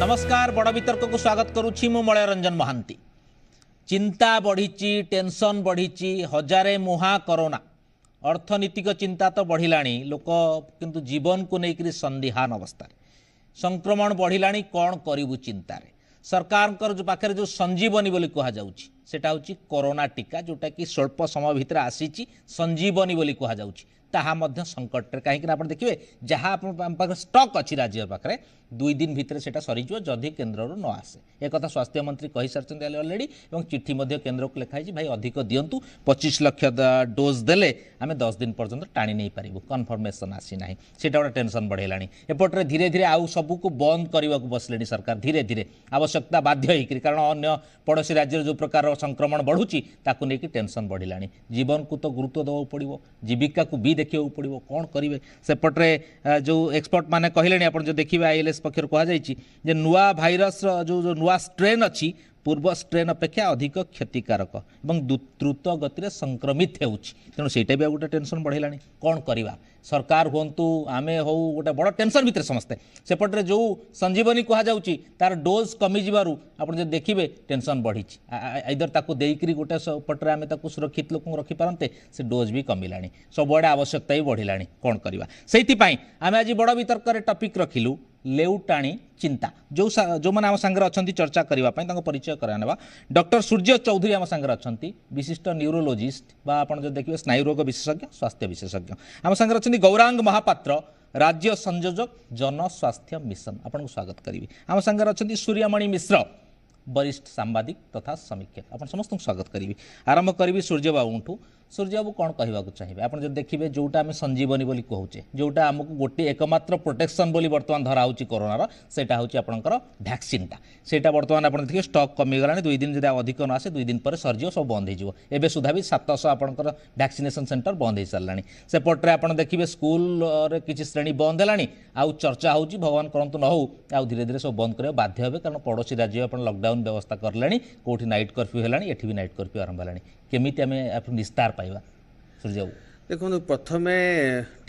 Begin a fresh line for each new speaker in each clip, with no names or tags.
नमस्कार बड को स्वागत गरु मञ्जन महान्ति चिन्ता बढिचि टेन्सन बढिचि हजारे मुहा कोरोना अर्थनैतिक चिन्ता त जीवन जीवनको नै सन्दिहान अवस्था संक्रमण बढिलाबु चिन्तको पाखेरनी पनि ସେଇଟା ହେଉଛି କରୋନା ଟୀକା ଯେଉଁଟାକି ସ୍ୱଳ୍ପ ସମୟ ଭିତରେ ଆସିଛି ସଞ୍ଜୀବନୀ ବୋଲି କୁହାଯାଉଛି ତାହା ମଧ୍ୟ ସଙ୍କଟରେ କାହିଁକିନା ଆପଣ ଦେଖିବେ ଯାହା ଆପଣ ଆମ ପାଖରେ ଷ୍ଟକ୍ ଅଛି ରାଜ୍ୟ ପାଖରେ ଦୁଇ ଦିନ ଭିତରେ ସେଇଟା ସରିଯିବ ଯଦି କେନ୍ଦ୍ରରୁ ନ ଆସେ ଏକଥା ସ୍ୱାସ୍ଥ୍ୟମନ୍ତ୍ରୀ କହିସାରିଛନ୍ତି ଅଲରେଡ଼ି ଏବଂ ଚିଠି ମଧ୍ୟ କେନ୍ଦ୍ରକୁ ଲେଖାହେଇଛି ଭାଇ ଅଧିକ ଦିଅନ୍ତୁ ପଚିଶ ଲକ୍ଷ ଡୋଜ୍ ଦେଲେ ଆମେ ଦଶ ଦିନ ପର୍ଯ୍ୟନ୍ତ ଟାଣି ନେଇପାରିବୁ କନଫର୍ମେସନ୍ ଆସିନାହିଁ ସେଇଟା ଗୋଟେ ଟେନସନ୍ ବଢ଼େଇଲାଣି ଏପଟରେ ଧୀରେ ଧୀରେ ଆଉ ସବୁକୁ ବନ୍ଦ କରିବାକୁ ବସିଲେଣି ସରକାର ଧୀରେ ଧୀରେ ଆବଶ୍ୟକତା ବାଧ୍ୟ ହେଇକିରି କାରଣ ଅନ୍ୟ ପଡ଼ୋଶୀ ରାଜ୍ୟରେ ଯେଉଁ ପ୍ରକାର ସଂକ୍ରମଣ ବଢ଼ୁଛି ତାକୁ ନେଇକି ଟେନସନ୍ ବଢ଼ିଲାଣି ଜୀବନକୁ ତ ଗୁରୁତ୍ୱ ଦେବାକୁ ପଡ଼ିବ ଜୀବିକାକୁ ବି ଦେଖିବାକୁ ପଡ଼ିବ କ'ଣ କରିବେ ସେପଟରେ ଯେଉଁ ଏକ୍ସପର୍ଟ ମାନେ କହିଲେଣି ଆପଣ ଯେଉଁ ଦେଖିବେ ଆଇଏଲ୍ଏସ୍ ପକ୍ଷରୁ କୁହାଯାଇଛି ଯେ ନୂଆ ଭାଇରସର ଯେଉଁ ଯେଉଁ ନୂଆ ଷ୍ଟ୍ରେନ୍ ଅଛି ପୂର୍ବ ଷ୍ଟ୍ରେନ୍ ଅପେକ୍ଷା ଅଧିକ କ୍ଷତିକାରକ ଏବଂ ଦ୍ରୁତ ଗତିରେ ସଂକ୍ରମିତ ହେଉଛି ତେଣୁ ସେଇଟା ବି ଆଉ ଗୋଟେ ଟେନସନ୍ ବଢ଼େଇଲାଣି କ'ଣ କରିବା ସରକାର ହୁଅନ୍ତୁ ଆମେ ହେଉ ଗୋଟେ ବଡ଼ ଟେନସନ୍ ଭିତରେ ସମସ୍ତେ ସେପଟରେ ଯେଉଁ ସଞ୍ଜୀବନୀ କୁହାଯାଉଛି ତାର ଡୋଜ୍ କମିଯିବାରୁ ଆପଣ ଯଦି ଦେଖିବେ ଟେନସନ୍ ବଢ଼ିଛି ଆଇଦର ତାକୁ ଦେଇକରି ଗୋଟେ ପଟରେ ଆମେ ତାକୁ ସୁରକ୍ଷିତ ଲୋକଙ୍କୁ ରଖିପାରନ୍ତେ ସେ ଡୋଜ୍ ବି କମିଲାଣି ସବୁଆଡ଼େ ଆବଶ୍ୟକତା ବି ବଢ଼ିଲାଣି କ'ଣ କରିବା ସେଇଥିପାଇଁ ଆମେ ଆଜି ବଡ଼ ବିତର୍କରେ ଟପିକ୍ ରଖିଲୁ ଲେଉଟାଣି ଚିନ୍ତା ଯେଉଁ ଯେଉଁମାନେ ଆମ ସାଙ୍ଗରେ ଅଛନ୍ତି ଚର୍ଚ୍ଚା କରିବା ପାଇଁ ତାଙ୍କ ପରିଚୟ କରାନେବା ଡକ୍ଟର ସୂର୍ଯ୍ୟ ଚୌଧୁରୀ ଆମ ସାଙ୍ଗରେ ଅଛନ୍ତି ବିଶିଷ୍ଟ ନ୍ୟୁରୋଲୋଜିଷ୍ଟ ବା ଆପଣ ଯଦି ଦେଖିବେ ସ୍ନାୟୁ ରୋଗ ବିଶେଷଜ୍ଞ ସ୍ୱାସ୍ଥ୍ୟ ବିଶେଷଜ୍ଞ ଆମ ସାଙ୍ଗରେ ଅଛନ୍ତି ଗୌରାଙ୍ଗ ମହାପାତ୍ର ରାଜ୍ୟ ସଂଯୋଜକ ଜନସ୍ୱାସ୍ଥ୍ୟ ମିଶନ ଆପଣଙ୍କୁ ସ୍ୱାଗତ କରିବି ଆମ ସାଙ୍ଗରେ ଅଛନ୍ତି ସୂର୍ଯ୍ୟମଣି ମିଶ୍ର ବରିଷ୍ଠ ସାମ୍ବାଦିକ ତଥା ସମୀକ୍ଷକ ଆପଣ ସମସ୍ତଙ୍କୁ ସ୍ୱାଗତ କରିବି ଆରମ୍ଭ କରିବି ସୂର୍ଯ୍ୟବାବୁଙ୍କଠୁ ସୂର୍ଯ୍ୟବାବୁ କ'ଣ କହିବାକୁ ଚାହିଁବେ ଆପଣ ଯଦି ଦେଖିବେ ଯେଉଁଟା ଆମେ ସଞ୍ଜୀବନୀ ବୋଲି କହୁଛେ ଯେଉଁଟା ଆମକୁ ଗୋଟିଏ ଏକମାତ୍ର ପ୍ରୋଟେକ୍ସନ୍ ବୋଲି ବର୍ତ୍ତମାନ ଧରାହେଉଛି କରୋନାର ସେଇଟା ହେଉଛି ଆପଣଙ୍କର ଭ୍ୟାକ୍ସିନ୍ଟା ସେଇଟା ବର୍ତ୍ତମାନ ଆପଣ ଦେଖିବେ ଷ୍ଟକ୍ କମିଗଲାଣି ଦୁଇ ଦିନ ଯଦି ଅଧିକ ନ ଆସେ ଦୁଇ ଦିନ ପରେ ସରିଯିବ ସବୁ ବନ୍ଦ ହେଇଯିବ ଏବେ ସୁଦ୍ଧା ବି ସାତଶହ ଆପଣଙ୍କର ଭ୍ୟାକ୍ସିନେସନ୍ ସେଣ୍ଟର୍ ବନ୍ଦ ହେଇସାରିଲାଣି ସେପଟରେ ଆପଣ ଦେଖିବେ ସ୍କୁଲରେ କିଛି ଶ୍ରେଣୀ ବନ୍ଦ ହେଲାଣି ଆଉ ଚର୍ଚ୍ଚା ହେଉଛି ଭଗବାନ କରନ୍ତୁ ନ ହେଉ ଆଉ ଧୀରେ ଧୀରେ ସବୁ ବନ୍ଦ କରିବା ବାଧ୍ୟ ହେବେ କାରଣ ପଡ଼ୋଶୀ ରାଜ୍ୟ ଆପଣ ଲକଡାଉନ୍ ବ୍ୟବସ୍ଥା କରିଲେଣି କେଉଁଠି ନାଇଟ୍ କର୍ଫ୍ୟୁ ହେଲାଣି ଏଠି ବି ନାଇଟ୍ କର୍ଫ୍ୟୁ ଆରମ୍ଭ ହେଲାଣି କେମିତି ଆମେ ନିସ୍ତାର ପାଇବା ସୂର୍ଯ୍ୟବାବୁ
ଦେଖନ୍ତୁ ପ୍ରଥମେ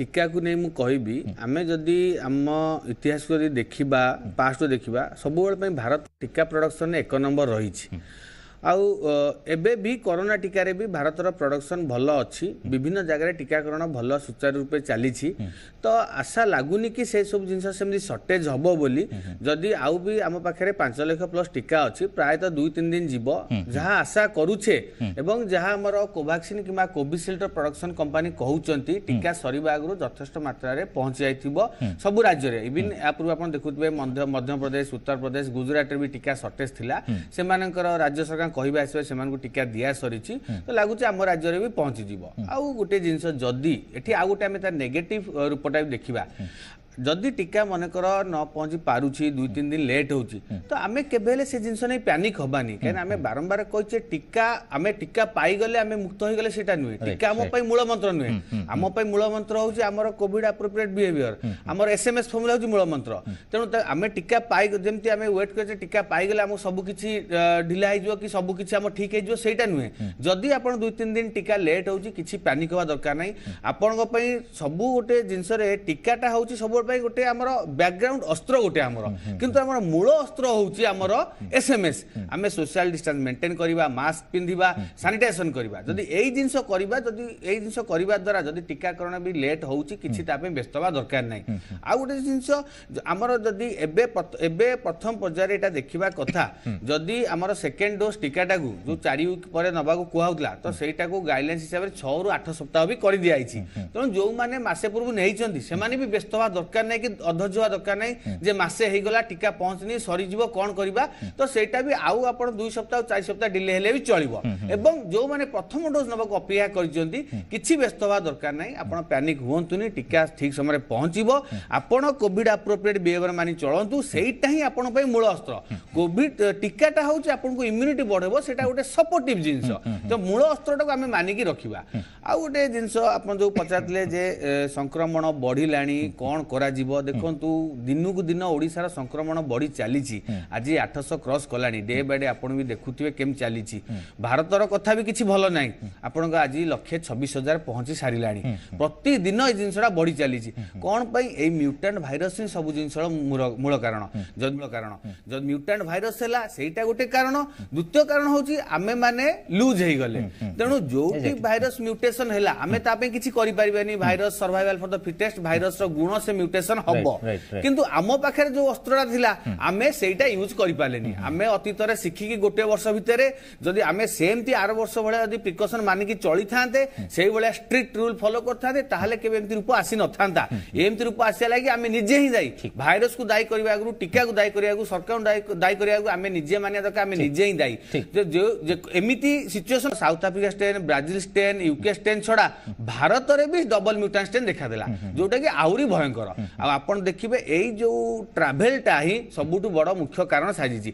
ଟୀକାକୁ ନେଇ ମୁଁ କହିବି ଆମେ ଯଦି ଆମ ଇତିହାସକୁ ଯଦି ଦେଖିବା ପାଷ୍ଟକୁ ଦେଖିବା ସବୁବେଳେ ପାଇଁ ଭାରତ ଟୀକା ପ୍ରଡକ୍ସନରେ ଏକ ନମ୍ବର ରହିଛି ଆଉ ଏବେ ବି କରୋନା ଟୀକାରେ ବି ଭାରତର ପ୍ରଡକ୍ସନ୍ ଭଲ ଅଛି ବିଭିନ୍ନ ଜାଗାରେ ଟୀକାକରଣ ଭଲ ସୁଚାରୁ ରୂପେ ଚାଲିଛି ତ ଆଶା ଲାଗୁନି କି ସେସବୁ ଜିନିଷ ସେମିତି ସର୍ଟେଜ୍ ହେବ ବୋଲି ଯଦି ଆଉ ବି ଆମ ପାଖରେ ପାଞ୍ଚ ଲକ୍ଷ ପ୍ଲସ୍ ଟୀକା ଅଛି ପ୍ରାୟତଃ ଦୁଇ ତିନି ଦିନ ଯିବ ଯାହା ଆଶା କରୁଛେ ଏବଂ ଯାହା ଆମର କୋଭାକ୍ସିନ୍ କିମ୍ବା କୋଭିସିଲ୍ଡର ପ୍ରଡକ୍ସନ୍ କମ୍ପାନୀ କହୁଛନ୍ତି ଟୀକା ସରିବା ଆଗରୁ ଯଥେଷ୍ଟ ମାତ୍ରାରେ ପହଞ୍ଚି ଯାଇଥିବ ସବୁ ରାଜ୍ୟରେ ଇଭିନ୍ ଏହା ପୂର୍ବରୁ ଆପଣ ଦେଖୁଥିବେ ମଧ୍ୟପ୍ରଦେଶ ଉତ୍ତରପ୍ରଦେଶ ଗୁଜୁରାଟରେ ବି ଟୀକା ସର୍ଟେଜ୍ ଥିଲା ସେମାନଙ୍କର ରାଜ୍ୟ ସରକାର କହିବା ଆସିବା ସେମାନଙ୍କୁ ଟିକା ଦିଆସରିଛି ତ ଲାଗୁଛି ଆମ ରାଜ୍ୟରେ ବି ପହଞ୍ଚିଯିବ ଆଉ ଗୋଟେ ଜିନିଷ ଯଦି ଏଠି ଆଉ ଗୋଟେ ଆମେ ତା ନେଗେଟିଭ ରୂପଟା ବି ଦେଖିବା ଯଦି ଟିକା ମନେକର ନ ପହଞ୍ଚି ପାରୁଛି ଦୁଇ ତିନି ଦିନ ଲେଟ୍ ହେଉଛି ତ ଆମେ କେବେ ହେଲେ ସେ ଜିନିଷ ନେଇ ପ୍ୟାନିକ୍ ହେବାନି କାହିଁକିନା ଆମେ ବାରମ୍ବାର କହିଛେ ଟିକା ଆମେ ଟିକା ପାଇଗଲେ ଆମେ ମୁକ୍ତ ହୋଇଗଲେ ସେଇଟା ନୁହେଁ ଟିକା ଆମ ପାଇଁ ମୂଳମନ୍ତ୍ର ନୁହେଁ ଆମ ପାଇଁ ମୂଳମନ୍ତ୍ର ହେଉଛି ଆମର କୋଭିଡ ଆପ୍ରୋପ୍ରିଏଟ୍ ବିହେଭିଅର ଆମର ଏସ୍ଏମ୍ଏସ୍ ଫର୍ମୁଲା ହେଉଛି ମୂଳମନ୍ତ୍ର ତେଣୁ ଆମେ ଟିକା ପାଇ ଯେମିତି ଆମେ ୱେଟ୍ କରିଛେ ଟିକା ପାଇଗଲେ ଆମ ସବୁ କିଛି ଢିଲା ହେଇଯିବ କି ସବୁ କିଛି ଆମ ଠିକ୍ ହେଇଯିବ ସେଇଟା ନୁହେଁ ଯଦି ଆପଣ ଦୁଇ ତିନି ଦିନ ଟିକା ଲେଟ୍ ହେଉଛି କିଛି ପ୍ୟାନିକ୍ ହେବା ଦରକାର ନାହିଁ ଆପଣଙ୍କ ପାଇଁ ସବୁ ଗୋଟେ ଜିନିଷରେ ଟିକାଟା ହେଉଛି ସବୁ ପାଇଁ ଗୋଟେ ଆମର ବ୍ୟାକଗ୍ରାଉଣ୍ଡ ଅସ୍ତ୍ର ଗୋଟେ ଆମର କିନ୍ତୁ ଆମର ମୂଳ ଅସ୍ତ୍ର ହେଉଛି ଆମର ଏସ୍ଏମ୍ଏସ୍ ଆମେ ସୋସିଆଲ ଡିଷ୍ଟାନ୍ସ ମେଣ୍ଟେନ୍ କରିବା ମାସ୍କ ପିନ୍ଧିବା ସାନିଟାଇଜେସନ୍ କରିବା ଯଦି ଏଇ ଜିନିଷ କରିବା ଯଦି ଏଇ ଜିନିଷ କରିବା ଦ୍ୱାରା ଯଦି ଟିକାକରଣ ବି ଲେଟ୍ ହେଉଛି କିଛି ତା ପାଇଁ ବ୍ୟସ୍ତ ହେବା ଦରକାର ନାହିଁ ଆଉ ଗୋଟେ ଜିନିଷ ଆମର ଯଦି ଏବେ ଏବେ ପ୍ରଥମ ପର୍ଯ୍ୟାୟରେ ଏଇଟା ଦେଖିବା କଥା ଯଦି ଆମର ସେକେଣ୍ଡ ଡୋଜ୍ ଟିକାଟାକୁ ଯେଉଁ ଚାରି ୱିକ୍ ପରେ ନେବାକୁ କୁହାହେଉଥିଲା ତ ସେଇଟାକୁ ଗାଇଡଲାଇନ୍ସ ହିସାବରେ ଛଅରୁ ଆଠ ସପ୍ତାହ ବି କରିଦିଆଯାଇଛି ତେଣୁ ଯେଉଁମାନେ ମାସେ ପୂର୍ବରୁ ନେଇଛନ୍ତି ସେମାନେ ବି ବ୍ୟସ୍ତ ହେବା ଦରକାର দরকার নাই কি অধৈর্য হওয়া দরকার নাই যে মাসে হয়েগলা টিকা পৌঁছনি সরিযিব কোণ করা তো সেইটা বি আউ আপনার দুই সপ্তাহ চারি সপ্তাহ ডিলে হলে বি চলব এবং যে প্রথম ডোজ নেওয়া অপেক্ষা করছেন কিছু ব্যস্ত হওয়া দরকার নাই আপনার প্যানিক হুঁতুনি টিকা ঠিক সময় পৌঁছব আপনার কোভিড আপ্রোপ্রিয়েট বিহেভিয়ার মানি চলতু সেইটা হি আপনার মূল অস্ত্র কোভিড টিকাটা হচ্ছে আপনার ইম্যুনিটি বড়াইব সেটা গোটে সপোর্টিভ জিনিস তো মূল অস্ত্রটাকে আমি মানিকি রাখবা আউ গোটে জিনিস আপনার যে পচারে যে সংক্রমণ বড়া কোণ করা କରାଯିବ ଦେଖନ୍ତୁ ଦିନକୁ ଦିନ ଓଡ଼ିଶାର ସଂକ୍ରମଣ ବଢ଼ି ଚାଲିଛି ଆଜି ଆଠଶହ କ୍ରସ୍ କଲାଣି ଡେ ବାଇ ଡେ ଆପଣ ବି ଦେଖୁଥିବେ କେମିତି ଚାଲିଛି ଭାରତର କଥା ବି କିଛି ଭଲ ନାହିଁ ଆପଣଙ୍କ ଆଜି ଲକ୍ଷେ ଛବିଶ ହଜାର ପହଞ୍ଚି ସାରିଲାଣି ପ୍ରତିଦିନ ଏ ଜିନିଷଟା ବଢ଼ି ଚାଲିଛି କ'ଣ ପାଇଁ ଏଇ ମ୍ୟୁଟାଣ୍ଟ ଭାଇରସ ହିଁ ସବୁ ଜିନିଷର ମୂଳ କାରଣ ମୂଳ କାରଣ ଯଦି ମ୍ୟୁଟାଣ୍ଟ ଭାଇରସ ହେଲା ସେଇଟା ଗୋଟେ କାରଣ ଦ୍ୱିତୀୟ କାରଣ ହେଉଛି ଆମେମାନେ ଲୁଜ୍ ହେଇଗଲେ ତେଣୁ ଯୋଉଠି ଭାଇରସ ମ୍ୟୁଟେସନ ହେଲା ଆମେ ତା ପାଇଁ କିଛି କରିପାରିବାନି virus survival for the fittest ଭାଇରସର ଗୁଣ ସେ ମ୍ୟୁଟେସନ ହବ କିନ୍ତୁ ଆମ ପାଖରେ ଯୋଉ ଅସ୍ତ୍ରଟା ଥିଲା ଆମେ ସେଇଟା ୟୁଜ୍ କରିପାରିଲେନି ଆମେ ଅତୀତରେ ଶିଖିକି ଗୋଟିଏ ବର୍ଷ ଭିତରେ ଯଦି ଆମେ ସେମିତି ଆର ବର୍ଷ ଭଳିଆ ଯଦି ପ୍ରିକସନ ମାନିକି ଚଳିଥାନ୍ତେ ସେଇଭଳିଆ ଷ୍ଟ୍ରିକ୍ଟ ରୁଲ ଫଲୋ କରିଥାନ୍ତେ ତାହେଲେ କେବେ ଏମିତି ରୂପ ଆସିନଥାନ୍ତା ଏମିତି ରୂପ ଆସିବା ଲାଗି ଆମେ ନିଜେ ହିଁ ଦାୟୀ ଭାଇରସକୁ ଦାୟୀ କରିବା ଆଗରୁ ଟିକାକୁ ଦାୟୀ କରିବା ଆଗରୁ ସରକାରଙ୍କୁ ଦାୟୀ କରିବା ଆଗରୁ ଆମେ ନିଜେ ମାନିବା ଦରକାର ଆମେ ନିଜେ ହିଁ ଦାୟୀ ଏମିତି situation South Africa strain Brazil strain UK strain ଛଡା ଭାରତରେ ବି ଡବଲ ମ୍ୟୁଟାନ୍ ଷ୍ଟ୍ରେନ୍ ଦେଖାଦେଲା ଯୋଉଟାକି ଆହୁରି ଭୟଙ୍କର ଆଉ ଆପଣ ଦେଖିବେ ଏଇ ଯେଉଁ ଟ୍ରାଭେଲଟା ହିଁ ସବୁଠୁ ବଡ଼ ମୁଖ୍ୟ କାରଣ ସାଜିଛି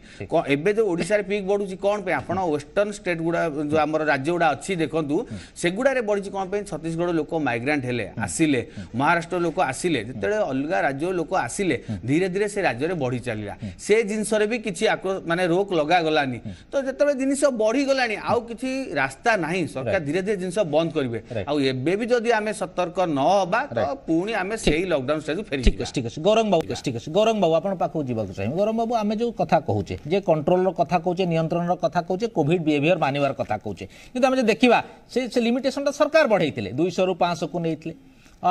ଏବେ ଯେଉଁ ଓଡ଼ିଶାରେ ପିକ୍ ବଢ଼ୁଛି କ'ଣ ପାଇଁ ଆପଣ ୱେଷ୍ଟର୍ଣ୍ଣ ଷ୍ଟେଟ୍ ଗୁଡ଼ା ଯେଉଁ ଆମର ରାଜ୍ୟ ଗୁଡ଼ା ଅଛି ଦେଖନ୍ତୁ ସେଗୁଡ଼ାରେ ବଢ଼ିଛି କ'ଣ ପାଇଁ ଛତିଶଗଡ଼ ଲୋକ ମାଇଗ୍ରାଣ୍ଟ ହେଲେ ଆସିଲେ ମହାରାଷ୍ଟ୍ର ଲୋକ ଆସିଲେ ଯେତେବେଳେ ଅଲଗା ରାଜ୍ୟ ଲୋକ ଆସିଲେ ଧୀରେ ଧୀରେ ସେ ରାଜ୍ୟରେ ବଢ଼ି ଚାଲିଲା ସେ ଜିନିଷରେ ବି କିଛି ମାନେ ରୋକ ଲଗାଗଲାନି ତ ଯେତେବେଳେ ଜିନିଷ ବଢ଼ିଗଲାଣି ଆଉ କିଛି ରାସ୍ତା ନାହିଁ ସରକାର ଧୀରେ ଧୀରେ ଜିନିଷ ବନ୍ଦ କରିବେ ଆଉ ଏବେ ବି ଯଦି ଆମେ ସତର୍କ ନ ହେବା ତ ପୁଣି
ଆମେ ସେଇ ଲକଡାଉନ ଆଡ଼କୁ ଫେରି ଠିକ୍ ଅଛି ଠିକ୍ ଅଛି ଗୌରଙ୍ଗ ବାବୁ ଠିକ୍ ଅଛି ଗୌରଙ୍ଗ ବାବୁ ଆପଣଙ୍କ ପାଖକୁ ଯିବାକୁ ଚାହିଁବି ଗୌରଙ୍ଗ ବାବୁ ଆମେ ଯେଉଁ କଥା କହୁଛେ ଯେ କଣ୍ଟ୍ରୋଲର କଥା କହୁଛେ ନିୟନ୍ତ୍ରଣର କଥା କହୁଛେ କୋଭିଡ ବିହେଭିଅର ମାନିବାର କଥା କହୁଛେ କିନ୍ତୁ ଆମେ ଯଦି ଦେଖିବା ସେ ସେ ଲିମିଟେସନଟା ସରକାର ବଢ଼େଇଥିଲେ ଦୁଇଶହରୁ ପାଞ୍ଚଶହକୁ ନେଇଥିଲେ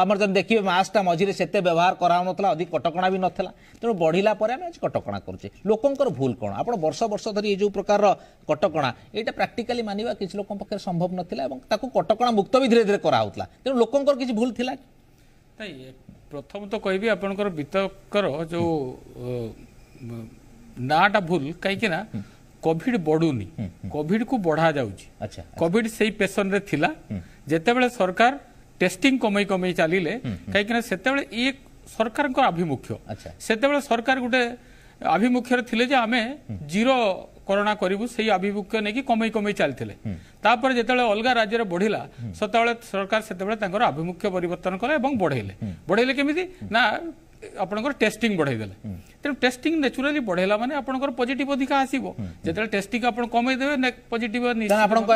ଆମର ଯଦି ଦେଖିବେ ମାସ୍କଟା ମଝିରେ ସେତେ ବ୍ୟବହାର କରାହେଉନଥିଲା ଅଧିକ କଟକଣା ବି ନଥିଲା ତେଣୁ ବଢ଼ିଲା ପରେ ଆମେ ଆଜି କଟକଣା କରୁଛେ ଲୋକଙ୍କର ଭୁଲ କ'ଣ ଆପଣ ବର୍ଷ ବର୍ଷ ଧରି ଏ ଯେଉଁ ପ୍ରକାରର କଟକଣା ଏଇଟା ପ୍ରାକ୍ଟିକାଲି ମାନିବା କିଛି ଲୋକଙ୍କ ପାଖରେ ସମ୍ଭବ ନଥିଲା ଏବଂ ତାକୁ କଟକଣା ମୁକ୍ତ ବି ଧୀରେ ଧୀରେ କରାହେଉଥିଲା ତେଣୁ ଲୋକଙ୍କର କିଛି ଭୁଲ ଥିଲା କି
ନାଇଁ ପ୍ରଥମ ତ କହିବି ଆପଣଙ୍କର ବିତର୍କର ଯେଉଁ ନାଁଟା ଭୁଲ କାହିଁକି ନା କୋଭିଡ ବଢୁନି କୋଭିଡକୁ ବଢା ଯାଉଛି କୋଭିଡ ସେଇ ପେସନରେ ଥିଲା ଯେତେବେଳେ ସରକାର ଟେଷ୍ଟିଂ କମେଇ କମେଇ ଚାଲିଲେ କାହିଁକି ନା ସେତେବେଳେ ଇଏ ସରକାରଙ୍କ ଆଭିମୁଖ୍ୟ ସେତେବେଳେ ସରକାର ଗୋଟେ ଆଭିମୁଖ୍ୟରେ ଥିଲେ ଯେ ଆମେ ଜିରୋ করোনা করবু সেই আভিমুখ্য নেই কমাই কমাই চালিলে তাপরে যেতবে অলগা রাজ্যের বড়া সেতবে সরকার সেতবে তাঁর আভিমুখ্য পরিবর্তন কলে এবং বড়াইলে বড়াইলে কমিটি না ଆପଣଙ୍କର ଟେଷ୍ଟିଂ ବଢ଼େଇଦେଲେ ତେଣୁ ଟେଷ୍ଟିଂ ନ୍ୟାଚୁରାଲି ବଢ଼େଇଲା ମାନେ ଆପଣଙ୍କର ପଜିଟିଭ୍ ଅଧିକା ଆସିବ ଯେତେବେଳେ ଟେଷ୍ଟିଂ ଆପଣ କମେଇଦେବେ ପଜିଟିଭ୍ ଆପଣଙ୍କ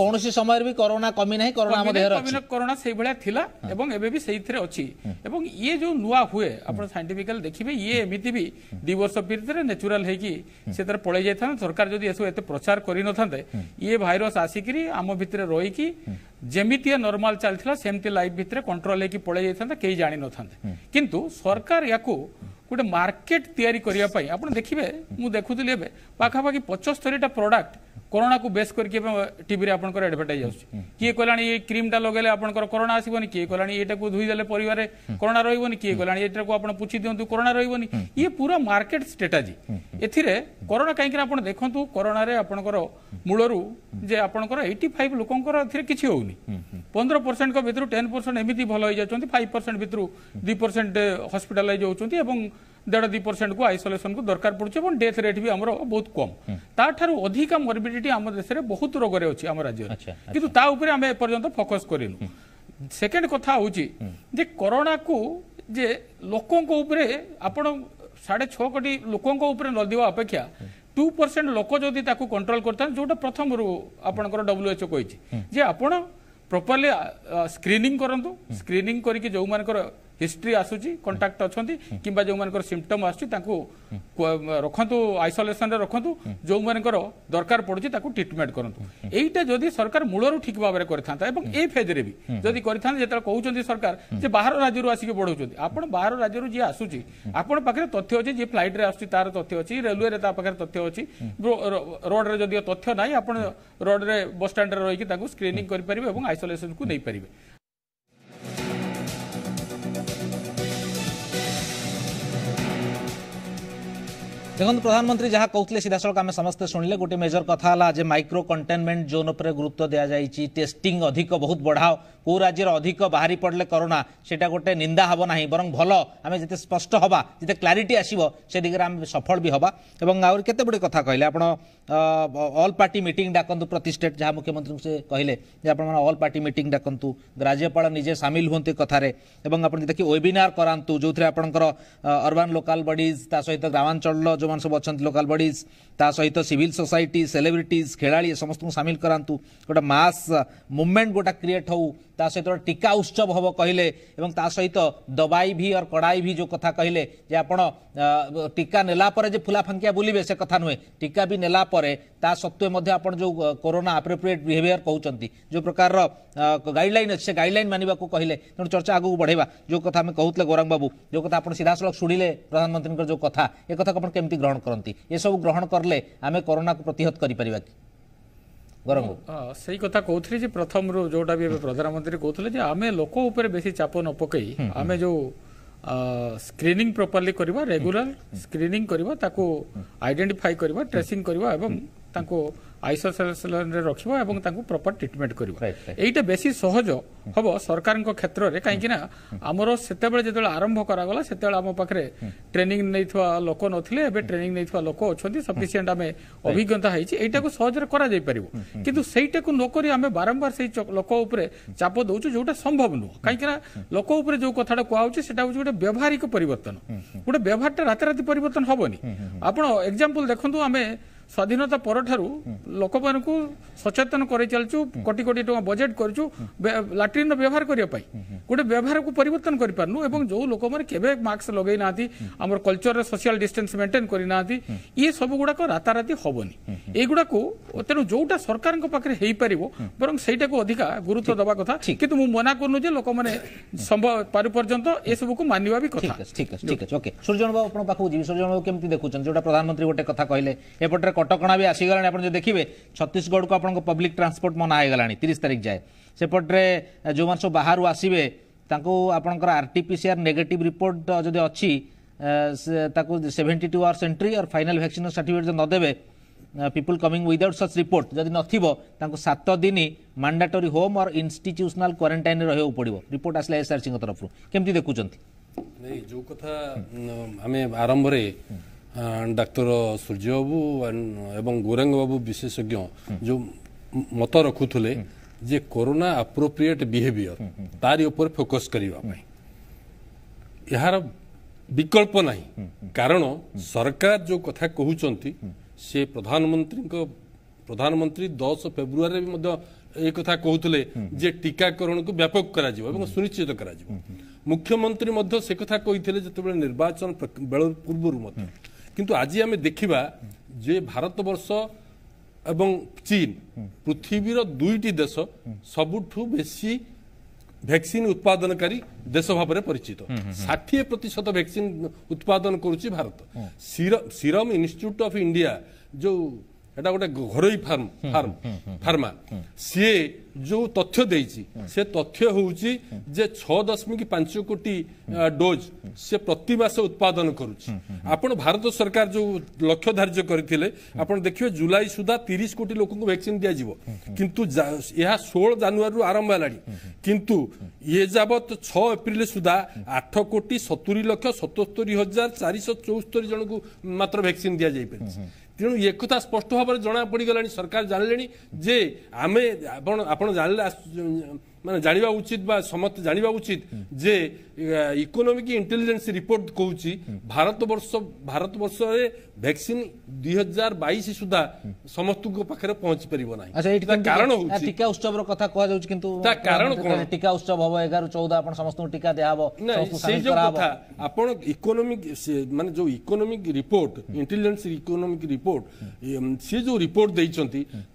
କୌଣସି
ସମୟରେ ବି କରୋନା କମି ନାହିଁ କରୋନା ଆମ ଦେହରେ
କରୋନା ସେଇଭଳିଆ ଥିଲା ଏବଂ ଏବେ ବି ସେଇଥିରେ ଅଛି ଏବଂ ଇଏ ଯେଉଁ ନୂଆ ହୁଏ ଆପଣ ସାଇଣ୍ଟିଫିକାଲି ଦେଖିବେ ଇଏ ଏମିତି ବି ଦୁଇ ବର୍ଷ ଭିତରେ ନ୍ୟାଚୁରାଲ ହେଇକି ସେଥିରେ ପଳେଇ ଯାଇଥାନ୍ତା ସରକାର ଯଦି ଏସବୁ ଏତେ ପ୍ରଚାର କରିନଥାନ୍ତେ ଇଏ ଭାଇରସ୍ ଆସିକିରି ଆମ ଭିତରେ ରହିକି ଯେମିତି ନର୍ମାଲ ଚାଲିଥିଲା ସେମିତି ଲାଇଫ୍ ଭିତରେ କଣ୍ଟ୍ରୋଲ ହେଇକି ପଳେଇ ଯାଇଥାନ୍ତା କେହି ଜାଣିନଥାନ୍ତେ କିନ୍ତୁ ସରକାର ୟାକୁ ଗୋଟେ ମାର୍କେଟ ତିଆରି କରିବା ପାଇଁ ଆପଣ ଦେଖିବେ ମୁଁ ଦେଖୁଥିଲି ଏବେ ପାଖାପାଖି ପଞ୍ଚସ୍ତରୀଟା ପ୍ରଡକ୍ଟ করোনা কু বেস করি টিভি আপনার আডভর্টাইজ আসছে কি কলা এই ক্রিমটা লগাইলে আপনার করোনা আসবনি কি কলা এইটা ধুইদেলে পরিবার করোনা রহবনি কি কলা এইটা আপনার পুছি দিও করোনা রহবনি ইয়ে পুরা মার্কেট স্ট্রাটেজি এথিরে করোনা কাইকি আপনার দেখুন করোনার আপনার মূলর যে আপনার এইটি ফাইভ লোকর এর কিছু হোনি পনেরো পরসেন্ট ভিতর টেন পরসেন্ট এমিতি ভালো হয়ে যাচ্ছেন ফাইভ পরসেন্ট ভিতর দুই পরসেন্ট হসপিটালাইজ হচ্ছেন এবং ଦେଢ଼ ଦୁଇ ପରସେଣ୍ଟକୁ ଆଇସୋଲେସନକୁ ଦରକାର ପଡ଼ୁଛି ଏବଂ ଡେଥ୍ ରେଟ୍ ବି ଆମର ବହୁତ କମ୍ ତାଠାରୁ ଅଧିକା ମର୍ବିଡିଟି ଆମ ଦେଶରେ ବହୁତ ରୋଗରେ ଅଛି ଆମ ରାଜ୍ୟରେ କିନ୍ତୁ ତା ଉପରେ ଆମେ ଏପର୍ଯ୍ୟନ୍ତ ଫୋକସ୍ କରିନୁ ସେକେଣ୍ଡ କଥା ହେଉଛି ଯେ କରୋନାକୁ ଯେ ଲୋକଙ୍କ ଉପରେ ଆପଣ ସାଢ଼େ ଛଅ କୋଟି ଲୋକଙ୍କ ଉପରେ ନ ଦେବା ଅପେକ୍ଷା ଟୁ ପରସେଣ୍ଟ ଲୋକ ଯଦି ତାକୁ କଣ୍ଟ୍ରୋଲ କରିଥାନ୍ତି ଯୋଉଟା ପ୍ରଥମରୁ ଆପଣଙ୍କର ଡବ୍ଲ୍ୟୁଏଚ୍ଓ କହିଛି ଯେ ଆପଣ ପ୍ରପରଲି ସ୍କ୍ରିନିଂ କରନ୍ତୁ ସ୍କ୍ରିନିଂ କରିକି ଯେଉଁମାନଙ୍କର হিস্ট্রি আসুচি কন্টাক্ট অনেক কিংবা যে সিমটম আসুচি তাঁকু রখন্তু আইসোলেসনরে রখন্তু যেমানকর দরকার পড়ুচি তাকে ট্রিটমেন্ট করন্তু এইটা যদি সরকার মূলরু ঠিক ভাবে করে থাকে এবং এই ফেজরে বি যদি করে থাকে যেটা কৌছেন সরকার যে বাহার রাজ্যর আসিকি পড়াউছেন আপনার বাহার রাজ্যর যে আসুচি আপনার পাখে তথ্য অছে যে ফ্লাইট্রে আসুচি তার তথ্য অছি রেলওয়ে তা পাখে তথ্য অছি রোড্রে যদিও তথ্য নাই আপনার রোড্রে বস স্ট্যান্ডে রইকি তাকে স্ক্রিনিং করে এবং আইসোলেসনকু নেই পারিবে
দেখুন প্রধানমন্ত্রী যা কৌলে সিধাসলখ আমি সমস্তে শুনলে গোটি মেজর কথা হল যে মাইক্রো কন্টেনমেন্ট জোন উপরে গুরুত্ব দিয়া যাই টেস্টিং অধিক বহুত বড়াও কেউ রাজ্যের অধিক বাহারি পড়লে করোনা সেটা গোটে নিন্দা হব না বরং ভাল আমি যেতে স্পষ্ট হবা যেতে ক্লারিটি আসব সে দিগরে আমি সফল বি হবা এবং আহরি কেতে গুড়ি কথা কহিলেন আপনার অল পার্টি মিটিং ডাকন্তু প্রতি স্টেট যা মুখ্যমন্ত্রী সে কহিলেন যে আপনার অল পার্টি মিটিং ডাকন্তু রাজ্যপাল নিজে সামিল হুঁতি কথার এবং আপনার যেটা কি ওয়েবিনার করাতু যে আপনার অর্বান লোকাল বডিজ তা সহ গ্রামাঞ্চল যে সব অনেক লোকাল বডিজ তা সহ সিভিল সোসাইটি সেলিব্রিটিজ খেলাড়ি সমস্ত সামিল করাতু গোটা মাস মুভমেন্ট গোটা ক্রিয়েট হোক ତା ସହିତ ଟିକା ଉତ୍ସବ ହେବ କହିଲେ ଏବଂ ତା ସହିତ ଦବାଇ ଭି ଅର୍ କଡ଼ାଇ ଭି ଯେଉଁ କଥା କହିଲେ ଯେ ଆପଣ ଟିକା ନେଲା ପରେ ଯେ ଫୁଲା ଫାଙ୍କିଆ ବୁଲିବେ ସେ କଥା ନୁହେଁ ଟିକା ବି ନେଲା ପରେ ତା ସତ୍ତ୍ୱେ ମଧ୍ୟ ଆପଣ ଯେଉଁ କରୋନା ଆପ୍ରୋପ୍ରିଏଟ୍ ବିହେଭିଅର କହୁଛନ୍ତି ଯେଉଁ ପ୍ରକାରର ଗାଇଡ଼ଲାଇନ୍ ଅଛି ସେ ଗାଇଡ଼ଲାଇନ୍ ମାନିବାକୁ କହିଲେ ତେଣୁ ଚର୍ଚ୍ଚା ଆଗକୁ ବଢ଼େଇବା ଯେଉଁ କଥା ଆମେ କହୁଥିଲେ ଗୌରାଙ୍ଗ ବାବୁ ଯେଉଁ କଥା ଆପଣ ସିଧାସଳଖ ଶୁଣିଲେ ପ୍ରଧାନମନ୍ତ୍ରୀଙ୍କର ଯେଉଁ କଥା ଏ କଥାକୁ ଆପଣ କେମିତି ଗ୍ରହଣ କରନ୍ତି ଏସବୁ ଗ୍ରହଣ କଲେ ଆମେ କରୋନାକୁ ପ୍ରତିହତ କରିପାରିବା କି ଗରଙ୍ଗ
ସେଇ କଥା କହୁଥିଲି ଯେ ପ୍ରଥମରୁ ଯେଉଁଟା ବି ଏବେ ପ୍ରଧାନମନ୍ତ୍ରୀ କହୁଥିଲେ ଯେ ଆମେ ଲୋକ ଉପରେ ବେଶୀ ଚାପ ନ ପକାଇ ଆମେ ଯେଉଁ ସ୍କ୍ରିନିଂ ପ୍ରପରଲି କରିବା ରେଗୁଲାର ସ୍କ୍ରିନିଂ କରିବା ତାକୁ ଆଇଡେଣ୍ଟିଫାଇ କରିବା ଟ୍ରେସିଂ କରିବା ଏବଂ ତାଙ୍କୁ আইসোলেসନରେ ରଖିବ ଏବଂ ତାଙ୍କୁ ପ୍ରପର୍ ଟ୍ରିଟମେଣ୍ଟ କରିବ ଏଇଟା ବେଶୀ ସହଜ ହେବ ସରକାରଙ୍କ କ୍ଷେତ୍ରରେ କାହିଁକି ନା ଆମର ସେତେବେଳେ ଯେତେବେଳେ ଆରମ୍ଭ କରାଗଲା ସେତେବେଳେ ଆମ ପାଖରେ ଟ୍ରେନିଂ ନେଇଥିବା ଲୋକ ନଥିଲେ ଏବେ ଟ୍ରେନିଂ ନେଇଥିବା ଲୋକ ଅଛନ୍ତି ସଫିସିଏଣ୍ଟ ଆମେ ଅଭିଜ୍ଞତା ହେଇଛି ଏଇଟାକୁ ସହଜରେ କରାଯାଇପାରିବ କିନ୍ତୁ ସେଇଟାକୁ ନକରି ଆମେ ବାରମ୍ବାର ସେଇ ଲୋକ ଉପରେ ଚାପ ଦେଉଛୁ ଯୋଉଟା ସମ୍ଭବ ନୁହଁ କାହିଁକି ନା ଲୋକ ଉପରେ ଯୋଉ କଥାଟା କୁହାହଉଛି ସେଟା ହେଉଛି ଗୋଟେ ବ୍ୟବହାରିକ ପରିବର୍ତ୍ତନ ଗୋଟେ ବ୍ୟବହାରଟା ରାତାରାତି ପରିବର୍ତ୍ତନ ହବନି ଆପଣ ଏକ୍ଜାମ୍ପଲ ଦେଖନ୍ତୁ ଆମେ ସ୍ୱାଧୀନତା ପରଠାରୁ ଲୋକମାନଙ୍କୁ ସଚେତନ କରାଇ ଚାଲିଛୁ କୋଟି କୋଟି ଟଙ୍କା ବଜେଟ୍ କରିଛୁ ଲାଟ୍ରିନ୍ର ବ୍ୟବହାର କରିବା ପାଇଁ ଗୋଟେ ବ୍ୟବହାରକୁ ପରିବର୍ତ୍ତନ କରିପାରୁନୁ ଏବଂ ଯେଉଁ ଲୋକମାନେ କେବେ ମାସ୍କ ଲଗେଇ ନାହାନ୍ତି ଆମର କଲଚରରେ ସୋସିଆଲ ଡିଷ୍ଟାନ୍ସ ମେଣ୍ଟେନ୍ କରିନାହାନ୍ତି ଇଏ ସବୁ ଗୁଡ଼ାକ ରାତାରାତି ହେବନି ଏଇଗୁଡ଼ାକୁ ତେଣୁ ଯେଉଁଟା ସରକାରଙ୍କ ପାଖରେ ହେଇପାରିବ ବରଂ ସେଇଟାକୁ ଅଧିକା ଗୁରୁତ୍ୱ ଦେବା କଥା କିନ୍ତୁ ମୁଁ ମନା କରୁନି ଯେ ଲୋକମାନେ ସମ୍ଭବ ପାରୁ ପର୍ଯ୍ୟନ୍ତ
ଏସବୁକୁ ମାନିବା ବି କଥା ଠିକ୍ ଅଛି ଠିକ୍ ଅଛି ଓକେ ସୂର୍ଯ୍ୟନ ବାବୁ ଆପଣଙ୍କ ପାଖକୁ ଯିବି ସୂର୍ଯ୍ୟନ ବାବୁ କେମିତି ଦେଖୁଛନ୍ତି ଯେଉଁଟା ପ୍ରଧାନମନ୍ତ୍ରୀ ଗୋଟେ କଥା କହିଲେ ଏପଟରେ কটকা বি আসিগলা আপনার দেখবে ছত্তিশগড় কু আপনার পব্লিক ট্রান্সপোর্ট মনা হয়েগলা তিরিশ তারিখ যায় সেপটে যে সব বাহার আসবে তাঁকু আপনার আরটিপিসিআর নেগেটিভ রিপোর্ট যদি অছি তাকে সেভেন্টি টু আওয়ার্স এন্ট্রি আর ফাইনাল ভ্যাকসিন সার্টিফিকেট যদি নদেবে people coming without such report যদি নথিব তাঁকু সাত দিন ম্যান্ডাটোরি হোম আর ইনস্টিট্যুশনাল কোয়ারেন্টাইন রহবাক পড়ব রিপোর্ট আসলে এসআরসি তরফ কেমতি দেখুছেন
এই যে কথা আমি আরম্ভরে ଡାକ୍ତର ସୂର୍ଯ୍ୟବାବୁ ଏବଂ ଗୌରାଙ୍ଗ ବାବୁ ବିଶେଷଜ୍ଞ ଯେଉଁ ମତ ରଖୁଥିଲେ ଯେ କରୋନା ଆପ୍ରୋପ୍ରିଏଟ୍ ବିହେଭିଅର ତାରି ଉପରେ ଫୋକସ୍ କରିବା ପାଇଁ ଏହାର ବିକଳ୍ପ ନାହିଁ କାରଣ ସରକାର ଯେଉଁ କଥା କହୁଛନ୍ତି ସେ ପ୍ରଧାନମନ୍ତ୍ରୀଙ୍କ ପ୍ରଧାନମନ୍ତ୍ରୀ ଦଶ ଫେବୃଆରୀରେ ବି ମଧ୍ୟ ଏ କଥା କହୁଥିଲେ ଯେ ଟିକାକରଣକୁ ବ୍ୟାପକ କରାଯିବ ଏବଂ ସୁନିଶ୍ଚିତ କରାଯିବ ମୁଖ୍ୟମନ୍ତ୍ରୀ ମଧ୍ୟ ସେ କଥା କହିଥିଲେ ଯେତେବେଳେ ନିର୍ବାଚନ ପୂର୍ବରୁ ମଧ୍ୟ কিন্তু ଆଜି আমি ଦେଖିବା যে ভারতবর্ষ এবং চীন পৃথিবীর দুইটি দেশ ସବୁଠୁ বেশি ভ্যাকসিন উৎপাদনকারী দেশ ভাবে পরিচিত ষাঠিয়ে প্রতিশত ভ্যাকসিন উৎপাদন করুছি Bharat Serum Institute of India যে এটা ଗୋଟେ ଘରୋଇ ଫାର୍ମ ଫାର୍ମ ଫାର୍ମା ସିଏ ଯୋଉ ତଥ୍ୟ ଦେଇଛି ସେ ତଥ୍ୟ ହେଉଛି ଯେ ଛଅ ଦଶମିକ ପାଞ୍ଚ କୋଟି ଡୋଜ୍ ସେ ପ୍ରତି ମାସ ଉତ୍ପାଦନ କରୁଛି ଆପଣ ଭାରତ ସରକାର ଯୋଉ ଲକ୍ଷ୍ୟ ଧାର୍ଯ୍ୟ କରିଥିଲେ ଆପଣ ଦେଖିବେ ଜୁଲାଇ ସୁଦ୍ଧା ତିରିଶ କୋଟି ଲୋକଙ୍କୁ ଭ୍ୟାକ୍ସିନ ଦିଆଯିବ କିନ୍ତୁ ଏହା ଷୋହଳ ଜାନୁଆରୀରୁ ଆରମ୍ଭ ହେଲାଣି କିନ୍ତୁ ଏ ଯାବତ୍ ଛଅ ଏପ୍ରିଲ ସୁଦ୍ଧା ଆଠ କୋଟି ସତୁରି ଲକ୍ଷ ସତସ୍ତରୀ ହଜାର ଚାରିଶହ ଚଉସ୍ତରୀ ଜଣଙ୍କୁ ମାତ୍ର ଭ୍ୟାକ୍ସିନ ଦିଆଯାଇପାରିଛି ତେଣୁ ଏକଥା ସ୍ପଷ୍ଟ ଭାବରେ ଜଣା ପଡ଼ିଗଲାଣି ସରକାର ଜାଣିଲେଣି ଯେ ଆମେ ଆପଣ ଆପଣ ଜାଣିଲେ মানে জাঁয়া উচিত বা সমস্ত জাঁয়া উচিত যে ইকোনোমিক ইন্টেলিজেন্স রিপোর্ট কৌছি ভারতবর্ষ ভারতবর্ষে ভ্যাকসিন দুই হাজার বাইশ সুদ্ধা সমস্ত পাখে পৌঁছি পারিব না কারণ টিকা
উৎসবর কথা কুযাচ্ছে কিন্তু তা কারণ কোন টিকা উৎসব হব এগার চৌদ আপনার সমস্ত টিকা দেয়া হব সেই যে কথা
আপন ইকোনোমিক মানে যে economic report intelligence economic report সে যে রিপোর্ট দিয়েছেন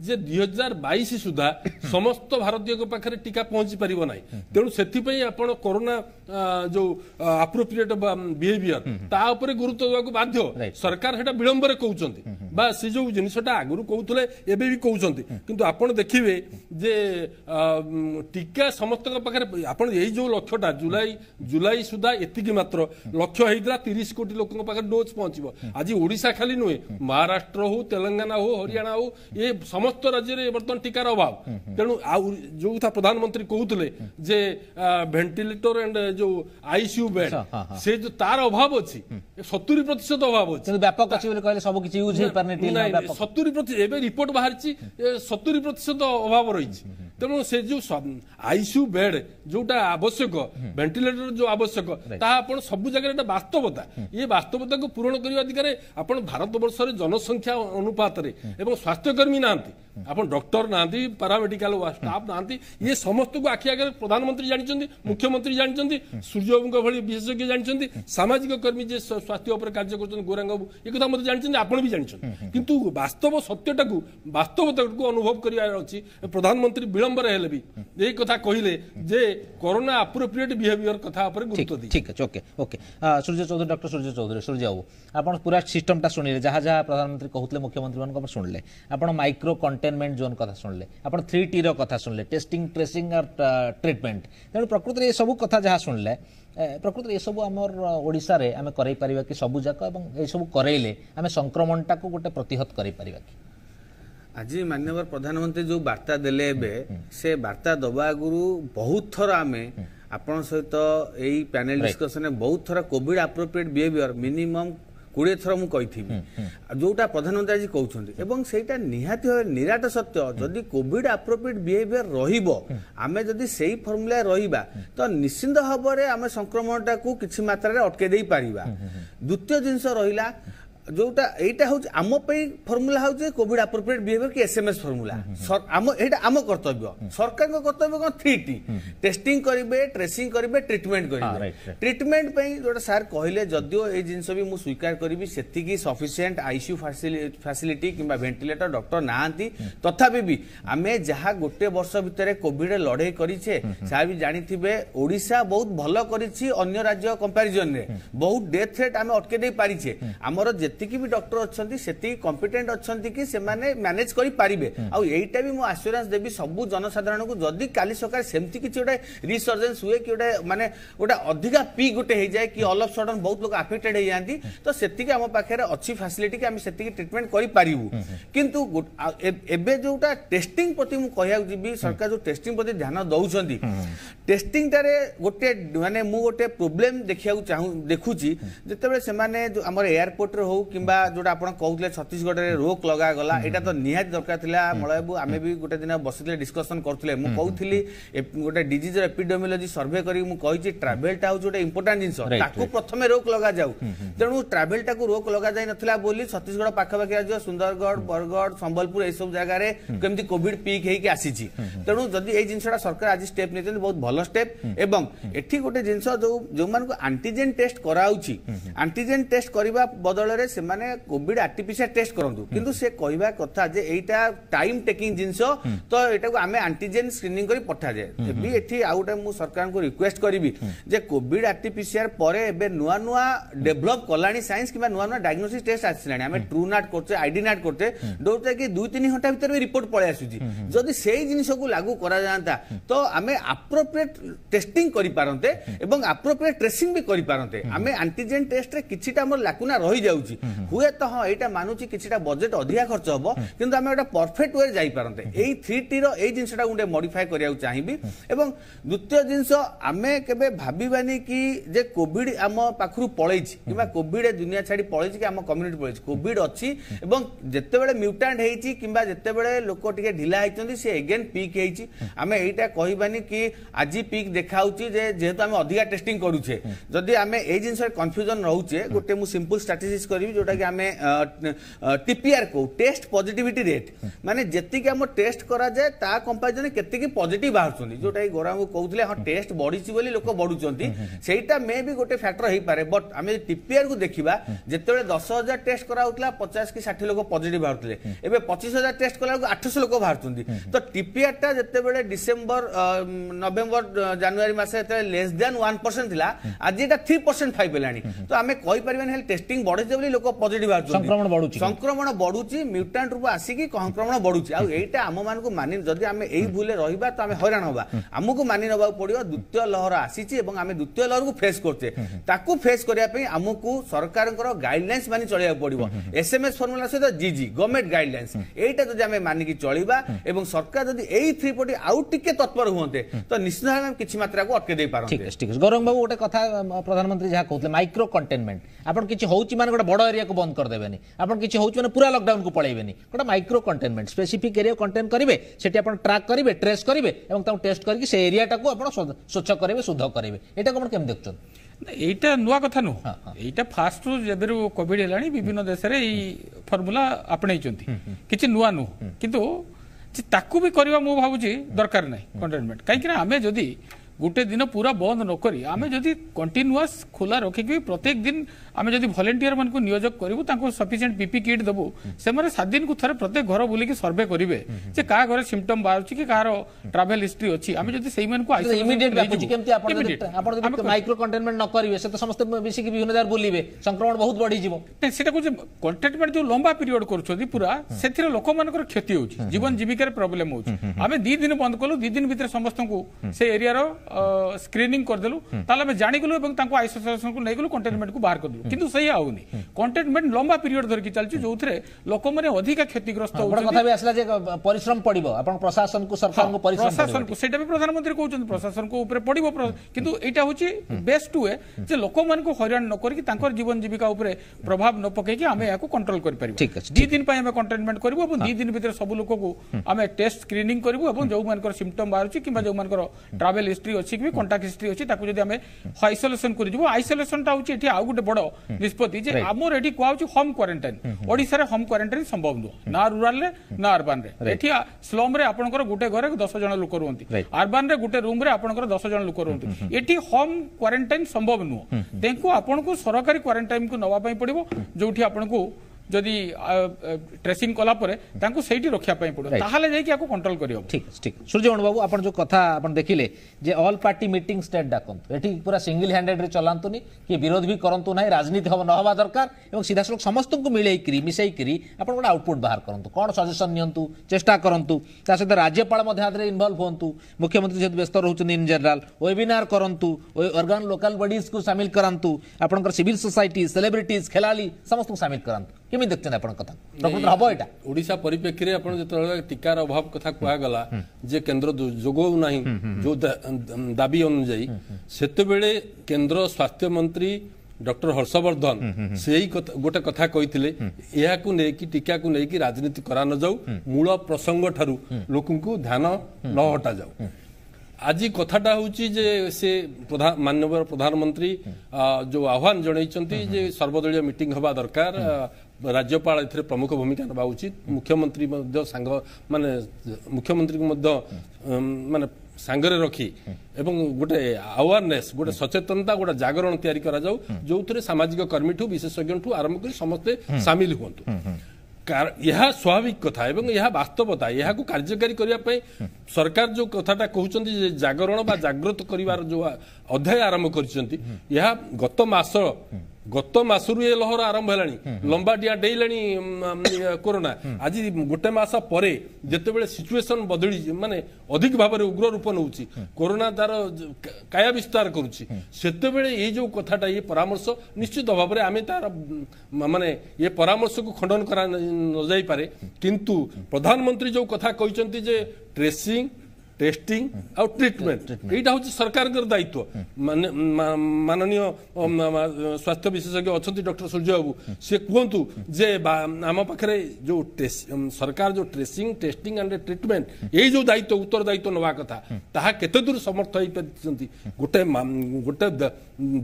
যে দুই হাজার বাইশ সুদ্ধা সমস্ত ভারতীয় পাখে টিকা পৌঁছ ପହଞ୍ଚି ପାରିବ ନାହିଁ ତେଣୁ ସେଥିପାଇଁ ଆପଣ କରୋନା ଯୋଉ ଆପ୍ରୋପ୍ରିଏଟ୍ ବିହେଭିଅର ତା ଉପରେ ଗୁରୁତ୍ୱ ଦେବାକୁ ବାଧ୍ୟ ସରକାର ସେଟା ବିଳମ୍ବରେ କହୁଛନ୍ତି ବା ସେ ଯୋଉ ଜିନିଷଟା ଆଗରୁ କହୁଥିଲେ ଏବେ ବି କହୁଛନ୍ତି କିନ୍ତୁ ଆପଣ ଦେଖିବେ ଯେ ଟିକା ସମସ୍ତଙ୍କ ପାଖରେ ଆପଣ ଏଇ ଯୋଉ ଲକ୍ଷ୍ୟଟା ଜୁଲାଇ ଜୁଲାଇ ସୁଦ୍ଧା ଏତିକି ମାତ୍ର ଲକ୍ଷ୍ୟ ହେଇଥିଲା ତିରିଶ କୋଟି ଲୋକଙ୍କ ପାଖରେ ଡୋଜ୍ ପହଞ୍ଚିବ ଆଜି ଓଡ଼ିଶା ଖାଲି ନୁହେଁ ମହାରାଷ୍ଟ୍ର ହଉ ତେଲେଙ୍ଗାନା ହଉ ହରିୟାଣା ହଉ ଏ ସମସ୍ତ ରାଜ୍ୟରେ ବର୍ତ୍ତମାନ ଟିକାର ଅଭାବ ତେଣୁ ଆଉ ଯୋଉ କଥା ପ୍ରଧାନମନ୍ତ୍ରୀ କହୁଥିଲେ ଯେ ଭେଣ୍ଟିଲେଟର ଆଣ୍ଡ ଯୋଉ ଆଇସିୟୁ ବେଡ୍ ସେ ଯୋଉ ତାର ଅଭାବ ଅଛି ସତୁରି ପ୍ରତିଶତ ଅଭାବ ଅଛି ବ୍ୟାପକ ଅଛି ବୋଲି କହିଲେ ସବୁ କିଛି ୟୁଜ୍
ହେଇପାରୁନି ନାଇଁ
ସତୁରି ଏବେ ବାହାରିଛି ତେଣୁ ସେ ଯୋଉ ଆଇସିୟୁ ବେଡ୍ ଯୋଉଟା ଆବଶ୍ୟକ ଭେଣ୍ଟିଲେଟର ଯୋଉ ଆବଶ୍ୟକ ତାହା ଆପଣ ସବୁ ଜାଗାରେ ବାସ୍ତବତା ଇଏ ବାସ୍ତବତାକୁ ପୂରଣ କରିବା ଦିଗରେ ଆପଣ ଭାରତ ବର୍ଷରେ ଜନସଂଖ୍ୟା ଅନୁପାତରେ ଏବଂ ସ୍ୱାସ୍ଥ୍ୟକର୍ମୀ ନାହାନ୍ତି ଆପଣ ଡକ୍ଟର ନାହାନ୍ତି ପାରାମେଡିକାଲ ଷ୍ଟାଫ୍ ନାହାନ୍ତି ଇଏ ସମସ୍ତଙ୍କୁ ଆଖି ଆଗରେ ପ୍ରଧାନମନ୍ତ୍ରୀ ଜାଣିଛନ୍ତି ମୁଖ୍ୟମନ୍ତ୍ରୀ ଜାଣିଛନ୍ତି ସୂର୍ଯ୍ୟବାବୁଙ୍କ ଭଳି ବିଶେଷଜ୍ଞ ଜାଣିଛନ୍ତି ସାମାଜିକ କର୍ମୀ ଯିଏ ସ୍ୱାସ୍ଥ୍ୟ ଉପରେ କାର୍ଯ୍ୟ କରୁଛନ୍ତି ଗୌରାଙ୍ଗ ବାବୁ ଏ କଥା ମଧ୍ୟ ଜାଣିଛନ୍ତି ଆପଣ ବି ଜାଣିଛନ୍ତି କିନ୍ତୁ ବାସ୍ତବ ସତ୍ୟଟାକୁ ବାସ୍ତବତାକୁ ଅନୁଭବ କରିବାର ଅଛି ପ୍ରଧାନମନ୍ତ୍ରୀ ବିଳମ୍ବରେ ହେଲେ
ବି ଏଇ କଥା କହିଲେ ଯେ କରୋନା ଆପ୍ରୋପ୍ରିଏଟ୍ ବିହେଭିଅର କଥା ଉପରେ ଗୁରୁତ୍ୱ ଦିଏ ଠିକ୍ ଅଛି okay okay Surya Chaudhuri doctor Surya Chaudhuri Surya babu ଆପଣ ପୁରା ସିଷ୍ଟମଟା ଶୁଣିଲେ ଯାହା ଯାହା ପ୍ରଧାନମନ୍ତ୍ରୀ କହୁଥିଲେ ମୁଖ୍ୟମନ୍ତ୍ରୀମାନଙ୍କ ଆପଣ ଶୁଣିଲେ ଆପଣ ମାଇକ୍ରୋ କଣ୍ଟେଣ୍ଟ କଣ୍ଟେନମେଣ୍ଟ ଜୋନ୍ କଥା ଶୁଣିଲେ ଆପଣ ଥ୍ରୀ ଟିର କଥା ଶୁଣିଲେ ଟେଷ୍ଟିଂ ଟ୍ରେସିଂ ଆର୍ ଟ୍ରିଟମେଣ୍ଟ ତେଣୁ ପ୍ରକୃତିରେ ଏସବୁ କଥା ଯାହା ଶୁଣିଲେ ପ୍ରକୃତିରେ ଏସବୁ ଆମର ଓଡ଼ିଶାରେ ଆମେ କରେଇ ପାରିବା କି ସବୁଯାକ ଏବଂ ଏସବୁ କରେଇଲେ ଆମେ ସଂକ୍ରମଣଟାକୁ ଗୋଟେ ପ୍ରତିହତ କରିପାରିବା କି
ଆଜି ମାନ୍ୟବର ପ୍ରଧାନମନ୍ତ୍ରୀ ଯେଉଁ ବାର୍ତ୍ତା ଦେଲେ ଏବେ ସେ ବାର୍ତ୍ତା ଦେବା ଆଗରୁ ବହୁତ ଥର ଆମେ ଆପଣଙ୍କ ସହିତ ଏଇ ପ୍ୟାନେଲ ଡିସ୍କସନରେ ବହୁତ ଥର କୋଭିଡ ଆପ୍ରୋପ୍ରିଏଟ୍ ବିହେଭିଅର ମିନିମମ୍ କୋଡ଼ିଏ ଥର ମୁଁ କହିଥିବି ଯୋଉଟା ପ୍ରଧାନମନ୍ତ୍ରୀ ଆଜି କହୁଛନ୍ତି ଏବଂ ସେଇଟା ନିହାତି ଭାବେ ନିରାଟ ସତ୍ୟ ଯଦି କୋଭିଡ ଆପ୍ରୋପ୍ରିଏଟ୍ ବିହେଭିଅର ରହିବ ଆମେ ଯଦି ସେଇ ଫର୍ମୁଲା ରହିବା ତ ନିଶ୍ଚିନ୍ତ ଭାବରେ ଆମେ ସଂକ୍ରମଣଟାକୁ କିଛି ମାତ୍ରାରେ ଅଟକେଇ ଦେଇପାରିବା ଦ୍ୱିତୀୟ ଜିନିଷ ରହିଲା ଯେଉଁଟା ଏଇଟା ହେଉଛି ଆମ ପାଇଁ ଫର୍ମୁଲା ହେଉଛି କୋଭିଡ ଆପ୍ରୋପ୍ରିଏଟ୍ ବିହେଭିୟର କି ଏସ୍ଏମ୍ଏସ୍ ଫର୍ମୁଲା ଆମ ଏଇଟା ଆମ କର୍ତ୍ତବ୍ୟ ସରକାରଙ୍କ କର୍ତ୍ତବ୍ୟ କ'ଣ ଥ୍ରୀ ଟି ଟେଷ୍ଟିଂ କରିବେ ଟ୍ରେସିଂ କରିବେ ଟ୍ରିଟମେଣ୍ଟ କରିବେ ଟ୍ରିଟମେଣ୍ଟ ପାଇଁ ଯେଉଁଟା ସାର୍ କହିଲେ ଯଦିଓ ଏଇ ଜିନିଷ ବି ମୁଁ ସ୍ୱୀକାର କରିବି ସେତିକି ସଫିସିଏଣ୍ଟ ଆଇସିୟୁ ଫ୍ୟାସିଲିଟି କିମ୍ବା ଭେଣ୍ଟିଲେଟର ଡକ୍ଟର ନାହାନ୍ତି ତଥାପି ବି ଆମେ ଯାହା ଗୋଟେ ବର୍ଷ ଭିତରେ କୋଭିଡ ଲଢେଇ କରିଛେ ସାର୍ ବି ଜାଣିଥିବେ ଓଡ଼ିଶା ବହୁତ ଭଲ କରିଛି ଅନ୍ୟ ରାଜ୍ୟ କମ୍ପାରିଜନରେ ବହୁତ ଡେଥ୍ ରେଟ୍ ଆମେ ଅଟକେଇ ଦେଇ ପାରିଛେ ଆମର ଯେତେ ଯେତିକି ବି ଡକ୍ଟର ଅଛନ୍ତି ସେତିକି କମ୍ପିଟେଣ୍ଟ ଅଛନ୍ତି କି ସେମାନେ ମ୍ୟାନେଜ କରିପାରିବେ ଆଉ ଏଇଟା ବି ମୁଁ ଆସ୍ୟୁରାନ୍ସ ଦେବି ସବୁ ଜନସାଧାରଣଙ୍କୁ ଯଦି କାଲି ସକାଳେ ସେମିତି କିଛି ଗୋଟେ ରିସର୍ଜେନ୍ସ ହୁଏ କି ଗୋଟେ ମାନେ ଗୋଟେ ଅଧିକା ପି ଗୋଟେ ହେଇଯାଏ କି ଅଲ୍ ଅଫ୍ ସଡନ୍ ବହୁତ ଲୋକ ଆଫେକ୍ଟେଡ ହେଇଯାନ୍ତି ତ ସେତିକି ଆମ ପାଖରେ ଅଛି ଫ୍ୟାସିଲିଟି କି ଆମେ ସେତିକି ଟ୍ରିଟମେଣ୍ଟ କରିପାରିବୁ କିନ୍ତୁ ଏବେ ଯୋଉଟା ଟେଷ୍ଟିଂ ପ୍ରତି ମୁଁ କହିବାକୁ ଯିବି ସରକାର ଯୋଉ ଟେଷ୍ଟିଂ ପ୍ରତି ଧ୍ୟାନ ଦଉଛନ୍ତି ଟେଷ୍ଟିଂଟାରେ ଗୋଟେ ମାନେ ମୁଁ ଗୋଟେ ପ୍ରୋବ୍ଲେମ୍ ଦେଖିବାକୁ ଚାହୁଁ ଦେଖୁଛି ଯେତେବେଳେ ସେମାନେ ଆମର ଏୟାରପୋର୍ଟରେ ହଉ কিংবা যেটা আপনার কৌলে ছত্তিশগড়ে রোক লগাগলা এটা তো নিহতি দরকার লা মলয়বাবু আমি বি গোটে দিন বসিলে ডিসকসন করুলে মু কৌলি গোটে ডিজিজর এপিডেমিওলোজি সর্ভে করি মু কইছি ট্রাভেলটা হচ্ছে গোটে ইম্পর্টান্ট জিনিস তাকে প্রথমে রোক লগা যাও তেণু ট্রাভেলটাকে রোক লগা যাই নথিলা বলি ছত্তিশগড় পাখাপাখি রাজ্য সুন্দরগড় বরগড় সম্বলপুর এইসব জায়গায় কেমতি কোভিড পিক হয়েকি আসিছি তেণু যদি এই জিনিসটা সরকার আজ স্টেপ নিয়েছেন বহুত ভালো স্টেপ এবং এটি গোটে জিনিস যে যে আন্টিজেন টেস্ট করা হচ্ছে আন্টিজেন টেস্ট করা বদলের ସେମାନେ କୋଭିଡ ଆର୍ଟିପିସିଆର ଟେଷ୍ଟ କରନ୍ତୁ କିନ୍ତୁ ସେ କହିବା କଥା ଯେ ଏଇଟା ଟାଇମ ଟେକିଂ ଜିନିଷ ତ ଏଇଟାକୁ ଆମେ ଆଣ୍ଟିଜେନ୍ ସ୍କ୍ରିନିଂ କରି ପଠାଯାଏ ବି ଏଠି ଆଉ ଗୋଟେ ମୁଁ ସରକାରଙ୍କୁ ରିକ୍ୱେଷ୍ଟ କରିବି ଯେ କୋଭିଡ ଆର୍ଟିପିସିଆର ପରେ ଏବେ ନୂଆ ନୂଆ ଡେଭଲପ କଲାଣି ସାଇନ୍ସ କିମ୍ବା ନୂଆ ନୂଆ ଡାଇଗ୍ନୋସିସ୍ ଟେଷ୍ଟ ଆସିଲାଣି ଆମେ ଟ୍ରୁ ନାଟ୍ କରୁଛେ ଆଇଡି ନାଟ୍ କରୁଛେ ଯୋଉଟା କି ଦୁଇ ତିନି ଘଣ୍ଟା ଭିତରେ ବି ରିପୋର୍ଟ ପଳେଇ ଆସୁଛି ଯଦି ସେଇ ଜିନିଷକୁ ଲାଗୁ କରାଯାଆନ୍ତା ତ ଆମେ ଆପ୍ରୋପ୍ରିଏଟ୍ ଟେଷ୍ଟିଂ କରିପାରନ୍ତେ ଏବଂ ଆପ୍ରୋପ୍ରିଏଟ୍ ଟ୍ରେସିଂ ବି କରିପାରନ୍ତେ ଆମେ ଆଣ୍ଟିଜେନ୍ ଟେଷ୍ଟରେ କିଛିଟା ଆମର ଲାକୁନା ରହିଯାଉଛି ହୁଏତ ହଁ ଏଇଟା ମାନୁଛି କିଛିଟା ବଜେଟ୍ ଅଧିକା ଖର୍ଚ୍ଚ ହବ କିନ୍ତୁ ଆମେ ଗୋଟେ ପରଫେକ୍ଟ ୱେରେ ଯାଇପାରନ୍ତେ ଏଇ ଥ୍ରୀଟିର ଏଇ ଜିନିଷଟାକୁ ଗୋଟେ ମଡିଫାଏ କରିବାକୁ ଚାହିଁବି ଏବଂ ଦ୍ୱିତୀୟ ଜିନିଷ ଆମେ କେବେ ଭାବିବାନି କି ଯେ କୋଭିଡ ଆମ ପାଖରୁ ପଳେଇଛି କିମ୍ବା କୋଭିଡ ଦୁନିଆ ଛାଡି ପଳେଇଛି କି ଆମ କମ୍ୟୁନିଟି ପଳେଇଛି କୋଭିଡ ଅଛି ଏବଂ ଯେତେବେଳେ ମ୍ୟୁଟାଣ୍ଟ ହେଇଛି କିମ୍ବା ଯେତେବେଳେ ଲୋକ ଟିକେ ଢିଲା ହେଇଛନ୍ତି ସେ ଏଗେନ୍ ପିକ୍ ହେଇଛି ଆମେ ଏଇଟା କହିବାନି କି ଆଜି ପିକ୍ ଦେଖାଉଛି ଯେ ଯେହେତୁ ଆମେ ଅଧିକା ଟେଷ୍ଟିଂ କରୁଛେ ଯଦି ଆମେ ଏଇ ଜିନିଷରେ କନଫ୍ୟୁଜନ ରହୁଛେ ଗୋଟେ ମୁଁ ସିମ୍ପଲ ଷ୍ଟ୍ରାଟେଜିସ୍ କରିବି କହିବି ଯେଉଁଟାକି ଆମେ ଟିପିଆର୍ କହୁ ଟେଷ୍ଟ ପଜିଟିଭିଟି ରେଟ୍ ମାନେ ଯେତିକି ଆମ ଟେଷ୍ଟ କରାଯାଏ ତା କମ୍ପାରିଜନରେ କେତିକି ପଜିଟିଭ ବାହାରୁଛନ୍ତି ଯେଉଁଟାକି ଗୌରାଙ୍କୁ କହୁଥିଲେ ହଁ ଟେଷ୍ଟ ବଢ଼ିଛି ବୋଲି ଲୋକ ବଢ଼ୁଛନ୍ତି ସେଇଟା ମେ ବି ଗୋଟେ ଫ୍ୟାକ୍ଟର ହେଇପାରେ ବଟ୍ ଆମେ ଯଦି ଟିପିଆର୍କୁ ଦେଖିବା ଯେତେବେଳେ ଦଶ ହଜାର ଟେଷ୍ଟ କରାହଉଥିଲା ପଚାଶ କି ଷାଠିଏ ଲୋକ ପଜିଟିଭ ବାହାରୁଥିଲେ ଏବେ ପଚିଶ ହଜାର ଟେଷ୍ଟ କଲାବେଳକୁ ଆଠଶହ ଲୋକ ବାହାରୁଛନ୍ତି ତ ଟିପିଆର୍ଟା ଯେତେବେଳେ ଡିସେମ୍ବର ନଭେମ୍ବର ଜାନୁଆରୀ ମାସରେ ଯେତେବେଳେ ଲେସ୍ ଦ୍ୟାନ୍ ୱାନ୍ ପରସେଣ୍ଟ ଥିଲା ଆଜି ଏଇଟା ଥ୍ରୀ ପରସେଣ୍ଟ ଫାଇଭ୍ ହେଲାଣି ତ ଆମେ କହିପାରିବାନି ହେଲେ ଟେଷ୍ଟିଂ ବଢ଼େଇଛେ ବୋଲି লোক পজিটিভ আসୁ ସଂକ୍ରମଣ ବଢୁଛି ସଂକ୍ରମଣ ବଢୁଛି ମ୍ୟୁଟାଣ୍ଟ ରୂପ ଆସିକି ସଂକ୍ରମଣ ବଢୁଛି ଆଉ ଏଇଟା ଆମମାନଙ୍କୁ ମାନି ଯଦି ଆମେ ଏଇ ଭୁଲରେ ରହିବା ତ ଆମେ ହଇରାଣ ହବା ଆମକୁ ମାନି ନେବାକୁ ପଡିବ ଦ୍ୱିତୀୟ ଲହର ଆସିଛି ଏବଂ ଆମେ ଦ୍ୱିତୀୟ ଲହରକୁ ଫେସ୍ କରୁଛେ ତାକୁ ଫେସ୍ କରିବା ପାଇଁ ଆମକୁ ସରକାରଙ୍କର ଗାଇଡଲାଇନ୍ସ ମାନି ଚଳିବାକୁ ପଡିବ ଏସ୍ଏମ୍ଏସ୍ ଫର୍ମୁଲା ସହିତ ଜିଜି ଗଭର୍ଣ୍ଣମେଣ୍ଟ ଗାଇଡଲାଇନ୍ସ ଏଇଟା ଯଦି ଆମେ ମାନିକି ଚଳିବା ଏବଂ ସରକାର ଯଦି ଏଇ ଥ୍ରୀ ପ୍ରତି ଆଉ ଟିକେ ତତ୍ପର ହୁଅନ୍ତେ ତ ନିଶ୍ଚିତ ଭାବେ କିଛି ମାତ୍ରାକୁ ଅଟକେଇ ଦେଇପାରନ୍ତି
ଗୌରଙ୍ଗ ବାବୁ ଗୋଟେ କଥା ପ୍ରଧାନମନ୍ତ୍ରୀ ଯାହା କହୁଥିଲେ ମାଇକ୍ରୋ କଣ୍ଟେନମେଣ୍ଟ ଆପଣ କିଛି ହଉଛି ମାନେ ଗୋଟେ ବଡ଼ এরিয়াকে বন্ধ করেদেবে আপনার কিছু হচ্ছে মানে পুরা লকডাউন কু পড়াইবে গোটা micro containment specific area contain করবে সেটি আপনার ট্রাক করবে ট্রেস করবে এবং তাকে টেস্ট করি সে এরিয়াটা আপনার স্বচ্ছ করবে শুদ্ধ করবে এটা আপনার কেমন দেখছেন এইটা
নূয়া কথা নুহ এইটা ফার্স্ট যেবের কোভিড হলানি বিভিন্ন দেশে এই ফর্মুলা আপনাইছেন কিছু নূয়া নুহ কিন্তু তাকে বি করা মু ভাবুছি দরকার নাই কন্টেনমেন্ট কিনা আমি যদি গোটে দিন পুরা বন্ধ নকরি আমি যদি কন্টিনিউয়াস খোলা রখিকি প্রত্যেক দিন ଆମେ ଯଦି ଭଲେଣ୍ଟିୟରମାନଙ୍କୁ ନିୟୋଜକ କରିବୁ ତାଙ୍କୁ ସଫିସିଏଣ୍ଟ ପିପି କିଟ୍ ଦେବୁ ସେମାନେ ସାତ ଦିନକୁ ଥରେ ପ୍ରତ୍ୟେକ ଘର ବୁଲିକି ସର୍ଭେ କରିବେ ଯେ କାହା ଘରେ ସିମ୍ପଟମ୍ ବାହାରୁଛି କି କାହାର ଟ୍ରାଭେଲ ହିଷ୍ଟ୍ରି ଅଛି ଆମେ ଯଦି ସେଇମାନଙ୍କୁ ମାଇକ୍ରୋ କଣ୍ଟେନମେଣ୍ଟ ନ କରିବେ ସେ ତ ସମସ୍ତେ ମିଶିକି ବିଭିନ୍ନ ଜାଗାରେ ବୁଲିବେ ସଂକ୍ରମଣ ବହୁତ ବଢିଯିବ ସେଟା କହୁଛି କଣ୍ଟେନମେଣ୍ଟ ଯୋଉ ଲମ୍ବା ପିରିୟଡ କରୁଛନ୍ତି ପୁରା ସେଥିରେ ଲୋକମାନଙ୍କର କ୍ଷତି ହେଉଛି ଜୀବନ ଜୀବିକାରେ ପ୍ରୋବ୍ଲେମ ହେଉଛି ଆମେ ଦି ଦିନ ବନ୍ଦ କଲୁ ଦି ଦିନ ଭିତରେ ସମସ୍ତଙ୍କୁ ସେ ଏରିଆର ସ୍କ୍ରିନିଂ କରିଦେଲୁ ତାହେଲେ ଆମେ ଜାଣିଗଲୁ ଏବଂ ତାଙ୍କୁ ଆଇସୋଲେସନକୁ ନେଇଗଲୁ କଣ୍ଟେନମେଣ୍ଟକୁ ବାହାର କରିଦେଲୁ କିନ୍ତୁ ସେଇଆ ହଉନି କଣ୍ଟେନମେଣ୍ଟ ଲମ୍ବା ପିରିୟଡ ଧରିକି ଚାଲିଛି ଯୋଉଥିରେ ଲୋକମାନେ ଅଧିକା କ୍ଷତିଗ୍ରସ୍ତ କଥା ବି
ଆସିଲା ଯେ ପରିଶ୍ରମ ପଡିବ ଆପଣ ପ୍ରଶାସନକୁ ସରକାରଙ୍କୁ ପ୍ରଶାସନକୁ
ସେଇଟା ବି ପ୍ରଧାନମନ୍ତ୍ରୀ କହୁଛନ୍ତି ପ୍ରଶାସନକୁ ଉପରେ ପଡିବ କିନ୍ତୁ ଏଇଟା ହଉଛି ବେଷ୍ଟ ୱେ ଯେ ଲୋକମାନଙ୍କୁ ହଇରାଣ ନ କରିକି ତାଙ୍କର ଜୀବନ ଜୀବିକା ଉପରେ ପ୍ରଭାବ ନ ପକେଇକି ଆମେ ଏହାକୁ କଣ୍ଟ୍ରୋଲ କରିପାରିବା ଠିକ ଅଛି ଦି ଦିନ ପାଇଁ ଆମେ କଣ୍ଟେନମେଣ୍ଟ କରିବୁ ଏବଂ ଦି ଦିନ ଭିତରେ ସବୁ ଲୋକଙ୍କୁ ଆମେ ଟେଷ୍ଟ ସ୍କ୍ରିନିଂ କରିବୁ ଏବଂ ଯେଉଁମାନଙ୍କର ସିମ୍ପଟମ୍ ବାହାରୁଛି କିମ୍ବା ଯେଉଁମାନଙ୍କର ଟ୍ରାଭେଲ ହିଷ୍ଟ୍ରି ଅଛି କି କଣ୍ଟାକ୍ଟ ହିଷ୍ଟ୍ରି ଅଛି ତାକୁ ଯଦି ଆମେ ଆଇସୋଲେସନ କରିଯିବୁ ଆଇସୋଲେସନଟା ହଉଛି ଏଠି ଆଉ ଗୋଟେ ବଡ଼ ନିଷ୍ପତ୍ତି ଯେ ଆମର ଏଠି କୁହା ହଉଛି ହୋମ୍ କ୍ୱାରେଣ୍ଟାଇନ୍ ଓଡ଼ିଶାରେ ହୋମ୍ କ୍ୱାରେଣ୍ଟାଇନ୍ ସମ୍ଭବ ନୁହଁ ନା ରୁରାଲରେ ନା ଆର୍ବାନରେ ଏଠି ସ୍ଲମ୍ରେ ଆପଣଙ୍କର ଗୋଟେ ଘରେ ଦଶ ଜଣ ଲୋକ ରୁହନ୍ତି ଆର୍ବାନରେ ଗୋଟେ ରୁମ୍ରେ ଆପଣଙ୍କର ଦଶ ଜଣ ଲୋକ ରୁହନ୍ତି ଏଠି ହୋମ୍ କ୍ୱାରେଣ୍ଟାଇନ୍ ସମ୍ଭବ ନୁହଁ ତେଣୁ ଆପଣଙ୍କୁ ସରକାରୀ କ୍ୱାରେଣ୍ଟାଇନ୍କୁ ନେବା ପାଇଁ ପଡିବ ଯୋଉଠି ଆପଣଙ୍କୁ ଯଦି ଟ୍ରେସିଂ କଲା ପରେ ତାଙ୍କୁ ସେଇଠି ରଖିବା ପାଇଁ ପଡ଼ିବ ତାହେଲେ
ଯାଇକି ଆକୁ କଣ୍ଟ୍ରୋଲ କରିହେବ ଠିକ୍ ଠିକ୍ ସୂର୍ଯ୍ୟମଣ ବାବୁ ଆପଣ ଯେଉଁ କଥା ଆପଣ ଦେଖିଲେ ଯେ ଅଲ୍ ପାର୍ଟି ମିଟିଂ ଷ୍ଟେଟ୍ ଡାକନ୍ତୁ ଏଠି ପୁରା ସିଙ୍ଗିଲ୍ ହ୍ୟାଣ୍ଡେଡ଼ରେ ଚଲାନ୍ତୁନି କି ବିରୋଧ ବି କରନ୍ତୁ ନାହିଁ ରାଜନୀତି ହେବ ନ ହେବା ଦରକାର ଏବଂ ସିଧାସଳଖ ସମସ୍ତଙ୍କୁ ମିଳେଇକିରି ମିଶେଇକିରି ଆପଣ ଗୋଟେ ଆଉଟପୁଟ୍ ବାହାର କରନ୍ତୁ କ'ଣ ସଜେସନ୍ ନିଅନ୍ତୁ ଚେଷ୍ଟା କରନ୍ତୁ ତା ସହିତ ରାଜ୍ୟପାଳ ମଧ୍ୟ ଏଥିରେ ଇନଭଲ୍ଭ ହୁଅନ୍ତୁ ମୁଖ୍ୟମନ୍ତ୍ରୀ ଯେହେତୁ ବ୍ୟସ୍ତ ରହୁଛନ୍ତି ଇନ୍ ଜେନେରାଲ୍ ୱେବିନାର କରନ୍ତୁ ଅର୍ଗାନ ଲୋକାଲ ବଡ଼ିଜ୍କୁ ସାମିଲ କରାନ୍ତୁ ଆପଣଙ୍କର ସିଭିଲ୍ ସୋସାଇଟି ସେଲିବ୍ରିଟିଜ୍ ଖେଳାଳି ସମସ୍ତଙ୍କୁ ସାମିଲ କରାନ୍ତୁ କେମିତି ଦେଖୁଛନ୍ତି ଆପଣଙ୍କ କଥା ପ୍ରକୃତରେ ହବ ଏଇଟା
ଓଡ଼ିଶା ପରିପ୍ରେକ୍ଷୀରେ ଆପଣ ଯେତେବେଳେ ଟିକାର ଅଭାବ କଥା କୁହାଗଲା ଯେ କେନ୍ଦ୍ର ଯୋଗାଉ ନାହିଁ ଯୋଉ ଦାବି ଅନୁଯାୟୀ ସେତେବେଳେ କେନ୍ଦ୍ର ସ୍ୱାସ୍ଥ୍ୟ ମନ୍ତ୍ରୀ ଡକ୍ଟର ହର୍ଷବର୍ଦ୍ଧନ ସେଇ ଗୋଟେ କଥା କହିଥିଲେ ଏହାକୁ ନେଇକି ଟିକାକୁ ନେଇକି ରାଜନୀତି କରା ନଯାଉ ମୂଳ ପ୍ରସଙ୍ଗ ଠାରୁ ଲୋକଙ୍କୁ ଧ୍ୟାନ ନ ହଟାଯାଉ ଆଜି କଥାଟା ହେଉଛି ଯେ ସେ ମାନ୍ୟବର ପ୍ରଧାନମନ୍ତ୍ରୀ ଯୋଉ ଆହ୍ୱାନ ଜଣାଇଛନ୍ତି ଯେ ସର୍ବଦଳୀୟ ମିଟିଂ ହେବା ଦରକାର ରାଜ୍ୟପାଳ ଏଥିରେ ପ୍ରମୁଖ ଭୂମିକା ନେବା ଉଚିତ ମୁଖ୍ୟମନ୍ତ୍ରୀ ମଧ୍ୟ ସାଙ୍ଗ ମାନେ ମୁଖ୍ୟମନ୍ତ୍ରୀଙ୍କୁ ମଧ୍ୟ ମାନେ ସାଙ୍ଗରେ ରଖି ଏବଂ ଗୋଟେ ଆୱାରନେସ୍ ଗୋଟେ ସଚେତନତା ଗୋଟେ ଜାଗରଣ ତିଆରି କରାଯାଉ ଯେଉଁଥିରେ ସାମାଜିକ କର୍ମୀଠୁ ବିଶେଷଜ୍ଞଠୁ ଆରମ୍ଭ କରି ସମସ୍ତେ ସାମିଲ ହୁଅନ୍ତୁ ଏହା ସ୍ୱାଭାବିକ କଥା ଏବଂ ଏହା ବାସ୍ତବତା ଏହାକୁ କାର୍ଯ୍ୟକାରୀ କରିବା ପାଇଁ ସରକାର ଯେଉଁ କଥାଟା କହୁଛନ୍ତି ଯେ ଜାଗରଣ ବା ଜାଗ୍ରତ କରିବାର ଯେଉଁ ଅଧ୍ୟାୟ ଆରମ୍ଭ କରିଛନ୍ତି ଏହା ଗତ ମାସ ଗତ ମାସରୁ ଏ ଲହର ଆରମ୍ଭ ହେଲାଣି ଲମ୍ବା ଡିଆଁ ଡେଇଁଲାଣି କରୋନା ଆଜି ଗୋଟେ ମାସ ପରେ ଯେତେବେଳେ ସିଚୁଏସନ୍ ବଦଳିଛି ମାନେ ଅଧିକ ଭାବରେ ଉଗ୍ର ରୂପ ନେଉଛି କରୋନା ତାର କାୟା ବିସ୍ତାର କରୁଛି ସେତେବେଳେ ଏଇ ଯୋଉ କଥାଟା ଇଏ ପରାମର୍ଶ ନିଶ୍ଚିତ ଭାବରେ ଆମେ ତାର ମାନେ ଏ ପରାମର୍ଶକୁ ଖଣ୍ଡନ କରା ନଯାଇପାରେ କିନ୍ତୁ ପ୍ରଧାନମନ୍ତ୍ରୀ ଯୋଉ କଥା କହିଛନ୍ତି ଯେ ଟ୍ରେସିଂ টেস্টিং ଆଉ ଟ୍ରିଟମେଣ୍ଟ ଏଇଟା ହେଉଛି ସରକାରଙ୍କର ଦାୟିତ୍ୱ ମାନନୀୟ ସ୍ୱାସ୍ଥ୍ୟ ବିଶେଷଜ୍ଞ ଅଛନ୍ତି ଡକ୍ଟର ସୂର୍ଯ୍ୟବାବୁ ସିଏ କୁହନ୍ତୁ ଯେ ଆମ ପାଖରେ ଯୋଉ ସରକାର ଯୋଉ ଟ୍ରେସିଂ ଟେଷ୍ଟିଂ ଆଣ୍ଡ ଟ୍ରିଟମେଣ୍ଟ ଏଇ ଯୋଉ ଦାୟିତ୍ୱ ଉତ୍ତର ଦାୟିତ୍ୱ ନେବା କଥା ତାହା କେତେ ଦୂର ସମର୍ଥ ହେଇପାରିଛନ୍ତି ଗୋଟେ ଗୋଟେ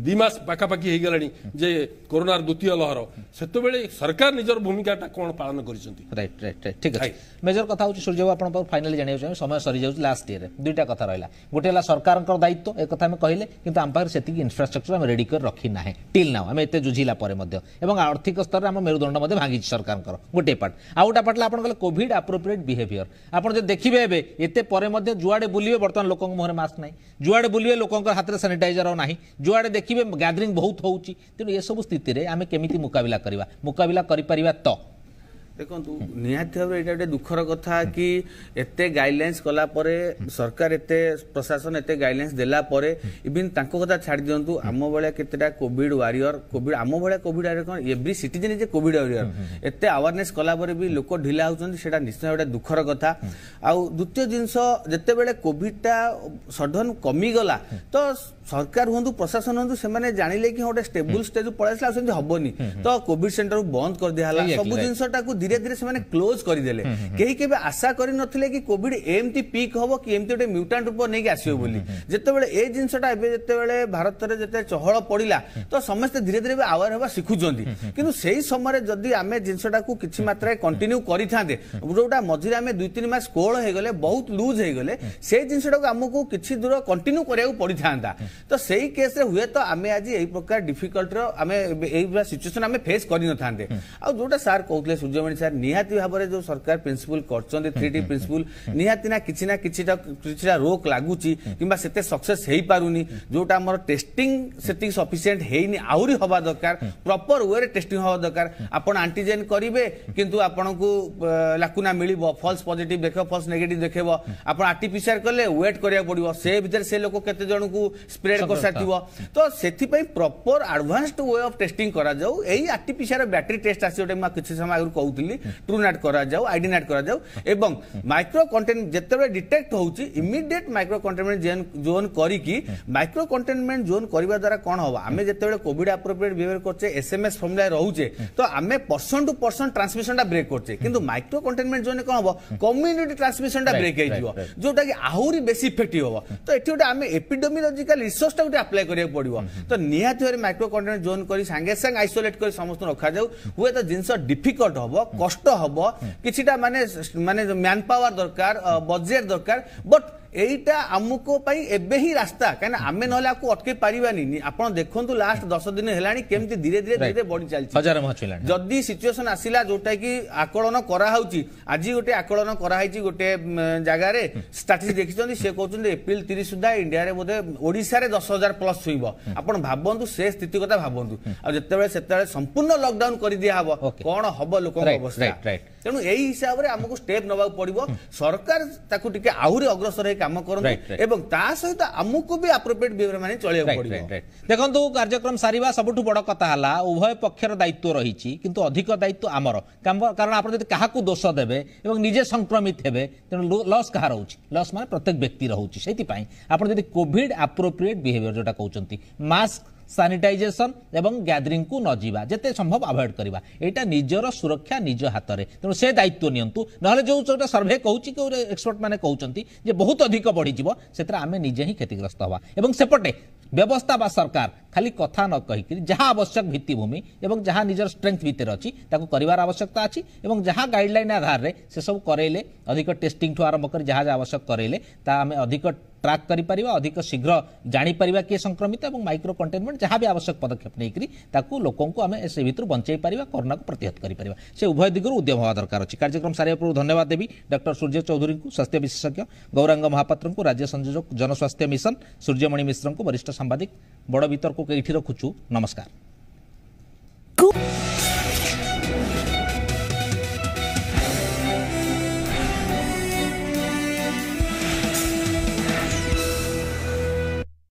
ଦୁଇ ମାସ ପାଖାପାଖି ହେଇଗଲାଣି ଯେ କରୋନାର ଦ୍ୱିତୀୟ ଲହର ସେତେବେଳେ ସରକାର ନିଜର ଭୂମିକାଟା କ'ଣ ପାଳନ କରିଛନ୍ତି
ରାଇଟ୍ ରାଇଟ୍ ରାଇଟ୍ ଠିକ୍ ଅଛି ମେଜର କଥା ହେଉଛି ସୂର୍ଯ୍ୟବାବୁ ଆପଣଙ୍କ ପାଖରୁ ଫାଇନାଲି ଜାଣିବାକୁ ଚାହୁଁଛି ସମୟ ସରିଯାଉଛି ଲାଷ୍ଟ ইন্ডস্ট্রিরে দুইটা কথা রহলা গোটে হল সরকার দায়িত্ব একথা আমি কহিলে কিন্তু আম পাখে সেটি ইনফ্রাস্ট্রকচর আমি রেডি করে রক্ষি না টিল নাও আমি এতে জুঝিলা পরে মধ্য এবং আর্থিক স্তরে আমার মেরুদণ্ড মধ্যে ভাঙিছি সরকারଙ୍କର গোটে পার্ট ଆଉ ଗୋଟେ ପାର୍ଟ ହେଲା ଆପଣ କହିଲେ କୋଭିଡ ଆପ୍ରୋପ୍ରିଏଟ୍ ବିହେଭିଅର ଆପଣ ଯଦି ଦେଖିବେ ଏବେ ଏତେ ପରେ ମଧ୍ୟ ଯୁଆଡ଼େ ବୁଲିବେ ବର୍ତ୍ତମାନ ଲୋକଙ୍କ ମୁହଁରେ ମାସ୍କ ନାହିଁ ଯୁଆଡ଼େ ବୁଲିବେ ଲୋକଙ୍କ ହାତରେ ସାନିଟାଇଜର ଆଉ ନାହିଁ ଯୁଆଡ଼େ ଦେଖିବେ ଗ୍ୟାଦରିଂ ବହୁତ ହେଉଛି ତେଣୁ ଏସବୁ ସ୍ଥିତିରେ ଆମେ କେମିତି ମୁକାବିଲା କରିବା ମୁକାବିଲା କରିପାରିବା ତ
ଦେଖନ୍ତୁ ନିହାତି ଭାବରେ ଏଇଟା ଗୋଟେ ଦୁଃଖର କଥା କି ଏତେ ଗାଇଡଲାଇନ୍ସ କଲା ପରେ ସରକାର ଏତେ ପ୍ରଶାସନ ଏତେ ଗାଇଡଲାଇନ୍ସ ଦେଲା ପରେ ଇଭିନ୍ ତାଙ୍କ କଥା ଛାଡ଼ି ଦିଅନ୍ତୁ ଆମ ଭଳିଆ କେତେଟା କୋଭିଡ ୱାରିୟର କୋଭିଡ ଆମ ଭଳିଆ କୋଭିଡ ୱାରିୟର କ'ଣ every citizen is a COVID warrior ଏତେ ଆୱାରନେସ୍ କଲା ପରେ ବି ଲୋକ ଢିଲା ହେଉଛନ୍ତି ସେଇଟା ନିଶ୍ଚୟ ଗୋଟେ ଦୁଃଖର କଥା ଆଉ ଦ୍ୱିତୀୟ ଜିନିଷ ଯେତେବେଳେ କୋଭିଡଟା ସଡନ୍ କମିଗଲା ତ ସରକାର ହୁଅନ୍ତୁ ପ୍ରଶାସନ ହୁଅନ୍ତୁ ସେମାନେ ଜାଣିଲେ କି ଗୋଟେ ଷ୍ଟେବୁଲ ଷ୍ଟେଜ୍ ପଳେଇ ଆସିଲା ସେମିତି ହବନି ତ କୋଭିଡ ସେଣ୍ଟର ବନ୍ଦ କରିଦିଆହେଲା ସବୁ ଜିନିଷଟାକୁ ଧୀରେ ଧୀରେ ସେମାନେ କ୍ଲୋଜ କରିଦେଲେ କେହି କେବେ ଆଶା କରିନଥିଲେ କି କୋଭିଡ ଏମିତି ପିକ୍ ହବ କି ଏମିତି ଗୋଟେ ମ୍ୟୁଟାଣ୍ଟ ରୂପ ନେଇକି ଆସିବ ବୋଲି ଯେତେବେଳେ ଏ ଜିନିଷଟା ଏବେ ଯେତେବେଳେ ଭାରତରେ ଯେତେ ଚହଳ ପଡ଼ିଲା ତ ସମସ୍ତେ ଧୀରେ ଧୀରେ ଏବେ ଆୱାର ହେବା ଶିଖୁଛନ୍ତି କିନ୍ତୁ ସେଇ ସମୟରେ ଯଦି ଆମେ ଜିନିଷଟାକୁ କିଛି ମାତ୍ରାରେ କଣ୍ଟିନ୍ୟୁ କରିଥାନ୍ତେ ଯୋଉଟା ମଝିରେ ଆମେ ଦୁଇ ତିନି ମାସ କୋହଳ ହେଇଗଲେ ବହୁତ ଲୁଜ୍ ହେଇଗଲେ ସେଇ ଜିନିଷଟାକୁ ଆମକୁ କିଛି ଦୂର କଣ୍ଟିନ୍ୟୁ କରିବାକୁ ପଡ଼ିଥାନ୍ତା तो सही केस्रे रे हुए तो आम आज एही प्रकार डिफिकल्ट रो आमे एही सिचुएशन फेस करि न थांदे आ जोटा सर कहले सूर्यमणि सर निहाती भाबरे जो सरकार प्रिंसिपल कर 3D प्रिंसिपल निहाती ना किछि ना किछिटा किछिटा रोक लागुची किंबा सेते जोटा हमर टेस्टिंग सेति सफिशिएंट हेइनी आउरी हवा दरकार प्रॉपर वे रे टेस्टिंग हवा दरकार आपण एंटीजन करिवे किंतु आपण को लाकुना मिलिबो फॉल्स पॉजिटिव देखो फॉल्स नेगेटिव देखेबो आपण आरटीपीसीआर करले वेट करिया पड़िबो से भीतर से लोक केते को ସ୍ପ୍ରେଡ୍ କଷାଥିବ ତ ସେଥିପାଇଁ proper advanced way of testing କରାଯାଉ ଏଇ ଆର୍ଟିପିସିଆର ବ୍ୟାଟେରୀ ଟେଷ୍ଟ ଆସି ଗୋଟେ ମୁଁ କିଛି ସମୟ ଆଗରୁ କହୁଥିଲି ଟ୍ରୁନାଟ୍ କରାଯାଉ ଆଇଡିନାଟ୍ କରାଯାଉ ଏବଂ ମାଇକ୍ରୋ କଣ୍ଟେନ୍ ଯେତେବେଳେ ଡିଟେକ୍ଟ ହେଉଛି ଇମିଡିଏଟ୍ ମାଇକ୍ରୋ କଣ୍ଟେନମେଣ୍ଟ ଜୋନ୍ କରିକି ମାଇକ୍ରୋ କଣ୍ଟେନମେଣ୍ଟ ଜୋନ୍ କରିବା ଦ୍ୱାରା କ'ଣ ହେବ ଆମେ ଯେତେବେଳେ କୋଭିଡ ଆପ୍ରୋପ୍ରିଏଟ୍ ବିହେଭିୟର କରୁଛେ ଏସ୍ଏମ୍ଏସ୍ ଫର୍ମୁଲା ରହୁଛେ ତ ଆମେ ପର୍ସନ ଟୁ ପର୍ସନ ଟ୍ରାନ୍ସମିସନଟା ବ୍ରେକ୍ କରୁଛେ କିନ୍ତୁ ମାଇକ୍ରୋ କଣ୍ଟେନମେଣ୍ଟ ଜୋନ୍ରେ କ'ଣ ହେବ କମ୍ୟୁନିଟି ଟ୍ରାନ୍ସମିସନଟା ବ୍ରେକ୍ ହେଇଯିବ ଯୋଉଟାକି ଆହୁରି ବେଶୀ ଇଫେକ୍ଟିଭ ହେବ ତ ଏଠି ଗୋଟେ ଆମେ ଏପିଡମିଲୋଜିକାଲ রিসোর্সটা গোটে আপ্লাই করা পড়ব তো নিহতি ভাবে মাইক্রো কন্টেনমেন্ট জোন করে সাংে সাংে আইসোলেট করে সমস্ত রখাযাও হুয়ে তো জিনিস ডিফিকল্ট হব কষ্ট হব কিছুটা মানে মানে ম্যান পাওয়ার দরকার বজেট দরকার বট এইটা ଆମକୁ ପାଇଁ ଏବେ ହିଁ ରାସ୍ତା କାହିଁକିନା ଆମେ ନହେଲେ ଆକୁ ଅଟକେଇ ପାରିବାନି ଆପଣ ଦେଖନ୍ତୁ ଲାଷ୍ଟ ଦଶ ଦିନ ହେଲାଣି କେମିତି ଧୀରେ ଧୀରେ ଧୀରେ ବଢି ଚାଲିଛି ଯଦି ସିଚୁଏସନ ଆସିଲା ଯୋଉଟା କି ଆକଳନ କରାହଉଛି ଆଜି ଗୋଟେ ଆକଳନ କରାହେଇଛି ଗୋଟେ ଜାଗାରେ ଷ୍ଟାଟିସ୍ ଦେଖିଛନ୍ତି ସେ କହୁଛନ୍ତି ଏପ୍ରିଲ ତିରିଶ ସୁଦ୍ଧା ଇଣ୍ଡିଆରେ ବୋଧେ ଓଡ଼ିଶାରେ ଦଶ ହଜାର ପ୍ଲସ୍ ଛୁଇଁବ ଆପଣ ଭାବନ୍ତୁ ସେ ସ୍ଥିତି କଥା ଭାବନ୍ତୁ ଆଉ ଯେତେବେଳେ ସେତେବେଳେ ସମ୍ପୂର୍ଣ୍ଣ ଲକଡାଉନ କରିଦିଆହବ କଣ ହବ ଲୋକଙ୍କ ଅବସ୍ଥା ତେଣୁ ଏଇ ହିସାବରେ ଆମକୁ ଷ୍ଟେପ୍ ନେବାକୁ ପଡିବ ସରକାର ତାକୁ ଟିକେ ଆହୁରି ଅଗ୍ରସର ହେଇକି କାମ କରନ୍ତୁ ଏବଂ
ତା ସହିତ ଆମକୁ ବି ଆପ୍ରୋପ୍ରିଏଟ୍ ବିହେଭିୟର ମାନେ ଚଳିବାକୁ ପଡ଼ିବ ଦେଖନ୍ତୁ କାର୍ଯ୍ୟକ୍ରମ ସାରିବା ସବୁଠୁ ବଡ଼ କଥା ହେଲା ଉଭୟ ପକ୍ଷର ଦାୟିତ୍ୱ ରହିଛି କିନ୍ତୁ ଅଧିକ ଦାୟିତ୍ୱ ଆମର କାରଣ ଆପଣ ଯଦି କାହାକୁ ଦୋଷ ଦେବେ ଏବଂ ନିଜେ ସଂକ୍ରମିତ ହେବେ ତେଣୁ ଲସ୍ କାହା ରହୁଛି ଲସ୍ ମାନେ ପ୍ରତ୍ୟେକ ବ୍ୟକ୍ତି ରହୁଛି ସେଇଥିପାଇଁ ଆପଣ ଯଦି କୋଭିଡ ଆପ୍ରୋପ୍ରିଏଟ୍ ବିହେଭିୟର ଯେଉଁଟା କହୁଛନ୍ତି ମାସ୍କ ସାନିଟାଇଜେସନ୍ ଏବଂ ଗ୍ୟାଦରିଂକୁ ନ ଯିବା ଯେତେ ସମ୍ଭବ ଆଭଏଡ୍ କରିବା ଏଇଟା ନିଜର ସୁରକ୍ଷା ନିଜ ହାତରେ ତେଣୁ ସେ ଦାୟିତ୍ୱ ନିଅନ୍ତୁ ନହେଲେ ଯେଉଁ ଗୋଟେ ସର୍ଭେ କହୁଛି କେଉଁ ଏକ୍ସପର୍ଟମାନେ କହୁଛନ୍ତି ଯେ ବହୁତ ଅଧିକ ବଢ଼ିଯିବ ସେଥିରେ ଆମେ ନିଜେ ହିଁ କ୍ଷତିଗ୍ରସ୍ତ ହେବା ଏବଂ ସେପଟେ ବ୍ୟବସ୍ଥା ବା ସରକାର ଖାଲି କଥା ନ କହିକିରି ଯାହା ଆବଶ୍ୟକ ଭିତ୍ତିଭୂମି ଏବଂ ଯାହା ନିଜର ଷ୍ଟ୍ରେଙ୍ଥ ଭିତରେ ଅଛି ତାକୁ କରିବାର ଆବଶ୍ୟକତା ଅଛି ଏବଂ ଯାହା ଗାଇଡ଼ଲାଇନ୍ ଆଧାରରେ ସେସବୁ କରେଇଲେ ଅଧିକ ଟେଷ୍ଟିଂଠୁ ଆରମ୍ଭ କରି ଯାହା ଯାହା ଆବଶ୍ୟକ କରେଇଲେ ତାହା ଆମେ ଅଧିକ ट्राक गरिपार अधिक शीघ्र जापर किए संक्रमित और माइक्रो कंटेनमेंट जहाँ भी आवश्यक पदक्षेप नहीं लोक आम से भितर बंचई पार्बा करोना को प्रतिहत कर उभय दिग्वर उद्यम हवा दरकार अच्छी कार्यक्रम सारे पूर्व धन्यवाद देवी डॉक्टर सूर्य चौधरी को स्वास्थ्य विशेषज्ञ गौरांग महापात्र को राज्य संयोजक जनस्वास्थ्य मिशन सूर्यमणि मिश्र को वरिष्ठ सांबादिक बड़ वितर्क ये रखुचु नमस्कार